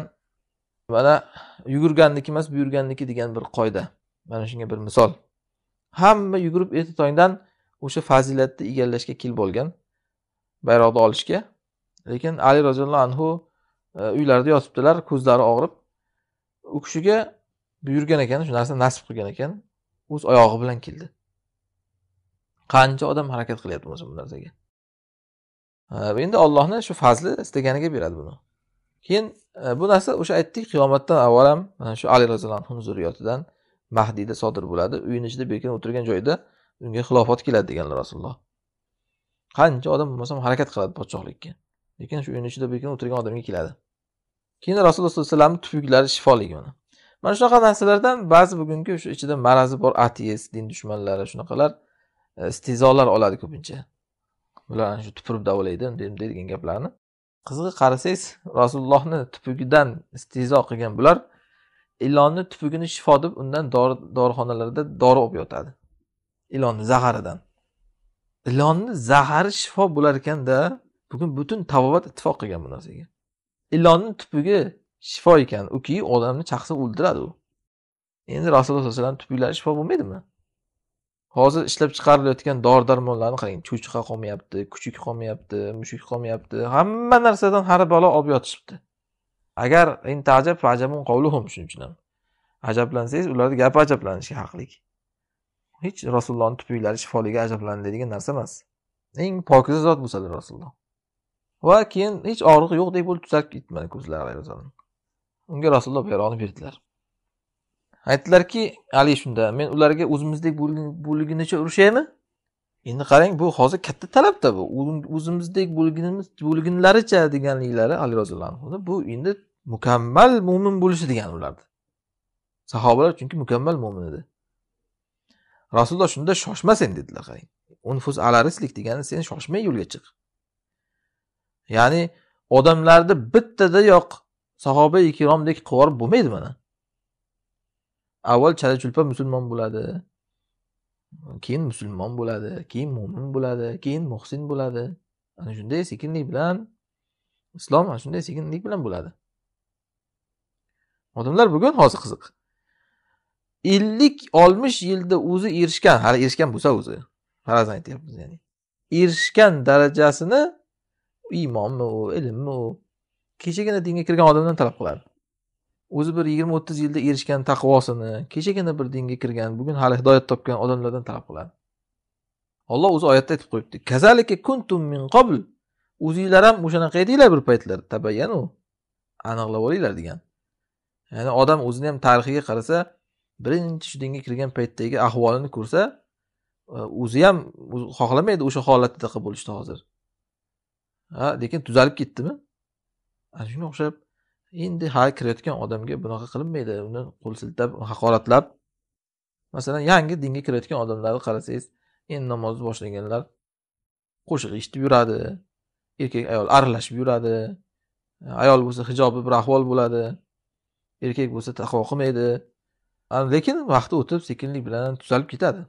mana yugurganniki emas buyurganniki degan bir qoida mana shunga bir misol hamma yugurib erta tongdan o'sha fazilatni egallashga kelib bo'lgan bayroqni olishga lekin ali roziyallohu anhu e, uylarida yotibdilar ko'zlari og'rib u kishiga buyurgan ekan shu narsani nasib qilgan ekan o'z oyog'i bilan keldi qancha odam harakat qilyapti bu narsaga e, endi ollohni shu fazli istaganiga beradi buni keyin e, bu narsa o'sha aytdik qiyomatdan avval ham e, shu ali roziyallohu anhu zurriyotidan mahdiyda sodir bo'ladi uyini ichida berkinib o'tirgan joyda unga xilofat keladi deganlar rasululloh qancha odam bo'lmasam harakat qiladi podshohlikka lekin shu uyini ichida berkinib o'tirgan odamga keladi keyin rasululloh sallallohu alayhi vasallamni tupuklari shifoligi mana mana shunaqa narsalardan ba'zi bugungi o'sha ichida marazi bor ateist din dushmanlari shunaqalar e, istezolar oladi ko'pincha bular ana shu tupurib davolaydi bunday bunday degan gaplarni qizig'i qarasangiz rasulullohni tupugidan istehzo qilgan bular ilonni tupugini shifo deb undan dorixonalarda dori olib yotadi ilonni zaharidan ilonni zahari shifo bo'lar ekanda bugun butun tabobat ittifoq qilgan bu narsaga ilonni tupugi shifo ekan uki odamni chaqsa o'ldiradi u endi rasululloh sallallohu alayhi vasallam tupuklari shifo bo'lmaydimi hozir ishlab chiqarilayotgan dori darmonlarni qarang cho'chqa qolmayapti kuchuk qolmayapti mushuk qolmayapti hamma narsadan har balo olib yotishibdi agar intajab fajabun qavluhum shuning uchun ham ajablansangiz ularni gapi ajablanishga haqli hech rasulullohni tupuklari shifoligi ajablandi narsa emas eng pokiza zot bo'lsalar rasululloh va keyin hech og'riq yo'qdek bo'lib tuzalib ketmadi ko'zlari unga rasululloh bayrog'ini berdilar aytdilarki haligi shunda men ularga o'zimizdek bo'lgunicha urushaymi endi qarang bu hozir katta talabda bu o'zimizdek bo'lgunlaricha deganliklari ali roziyallohu anhuni bu endi mukammal mo'min bo'lishi degani ularni sahobalar chunki mukammal mo'min edi rasululloh shunda shoshma sen dedilar qarang unfus alarislik degani sen shoshmay yo'lga chiq ya'ni odamlarni bittadayoq sahoba ikromdek qilib bo'lmaydi mana avval chala chulpa musulmon bo'ladi keyin musulmon bo'ladi keyin mo'min bo'ladi keyin muhsin bo'ladi ana shunday sekinlik bilan islom ana shunday sekinlik bilan bo'ladi odamlar bugun hozir qiziq ellik oltmish yilda o'zi erishgan hali erishgan bo'lsa o'zi farazan aytyapmiz ya'ni erishgan darajasini iymonmi u ilmmi u kechagina dinga kirgan odamdan talab qiladi o'zi bir yigirma o'ttiz yilda erishgan taqvosini kechagina bir dinga kirgan bugun hali hidoyat topgan odamlardan talab qiladi olloh o'zi oyatda aytib qo'yibdi kazalika kuntum min qabl o'zinglar ham o'shanaqa edinglar bir paytlar tabayanu aniqlab olinglar degan ya'ni odam o'zini ham tarixiga qarasa birinchi shu dinga kirgan paytdagi ahvolini ko'rsa e, o'zi ham xohlamaydi o'sha holatda bo'lishni hozir ha lekin tuzalib ketdimi ana shunga o'xshab endi ha kirayotgan odamga bunaqa qilinmaydi uni qo'l siltab haqoratlab masalan yangi dinga kirayotgan odamlarni qarasangiz endi namozni boshlaganlar qo'shiq eshitib yuradi erkak ayol aralashib yuradi ayol bo'lsa hijobi bir ahvol bo'ladi erkak bo'lsa taqvo qilmaydi lekin vaqti o'tib sekinlik bilan tuzalib ketadi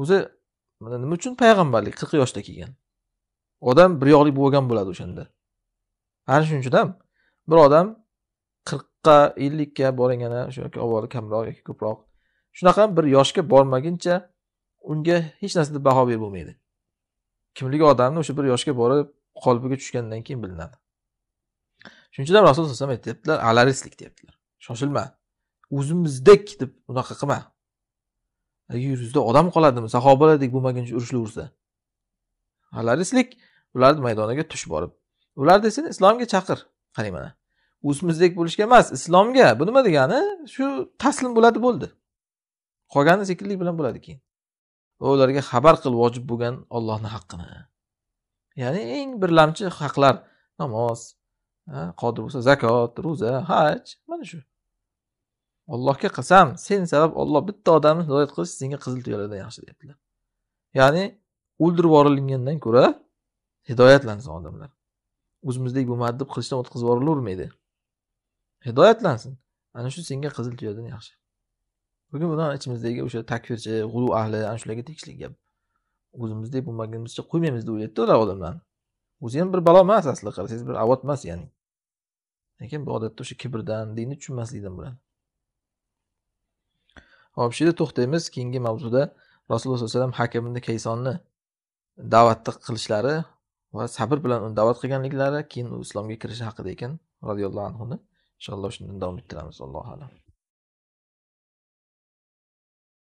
o'zi nima uchun payg'ambarlik qirq yoshda kelgan odam bir yoqlik bo'lgan bo'ladi o'shanda ana shuning uchun ham bir odam qirqqa ellikka boring yana o'sha yoki avvalo kamroq yoki ko'proq shunaqa bir yoshga bormaguncha unga hech narsada baho berib bo'lmaydi kimligi odamni o'sha bir yoshga borib qalbiga tushgandan keyin bilinadi shuning uchun ham rasululloh alayhi vasallam aytyaptilar alarislik deyaptilar shoshilma o'zimizdek deb unaqa qilma yuzda odam qoladimi sahobalardek bo'lmaguncha urushlaversa alarislik ularni maydoniga tush borib ularni esa islomga chaqir qarang mana o'zimizdek bo'lishga emas islomga bu nima degani shu taslim bo'ladi bo'ldi qolgani sekinlik bilan bo'ladi keyin va ularga xabar qil vojib bo'lgan ollohni haqqini ya'ni eng birlamchi haqlar namoz qodir bo'lsa zakot ro'za haj mana shu allohga qasam sen sabab olloh bitta odamni hidoyat qilish senga qizil tuyalardan yaxshi deyaptilar ya'ni o'ldirib yuborilgandan ko'ra hidoyatlansin odamlar o'zimizdek bo'lmadi deb qilichdan o'tkazib yuborilavermaydi hidoyatlansin ana shu senga qizil tuyadan yaxshi bugun bularni ichimizdagi o'sha takfirchi g'ulu ahli ana shularga tegishli gap o'zimizdek bo'lmagunimizcha qo'ymaymiz deb o'ylaydida ular odamlar o'zi ham bir balo emas aslida qarasangiz bir avod emas ya'ni lekin bu odatda o'sha kibrdan dinni tushunmaslikdan bo'ladi hop shu yerda to'xtaymiz keyingi mavzuda rasululloh sallallohu alayhi vasallam hakim ibn kaysonni da'vatni qilishlari va sabr bilan uni da'vat qilganliklari keyin u islomga kirishi haqida ekan roziyallohu anhuni ان شاء الله باش نداوم الكلام صلى الله عليه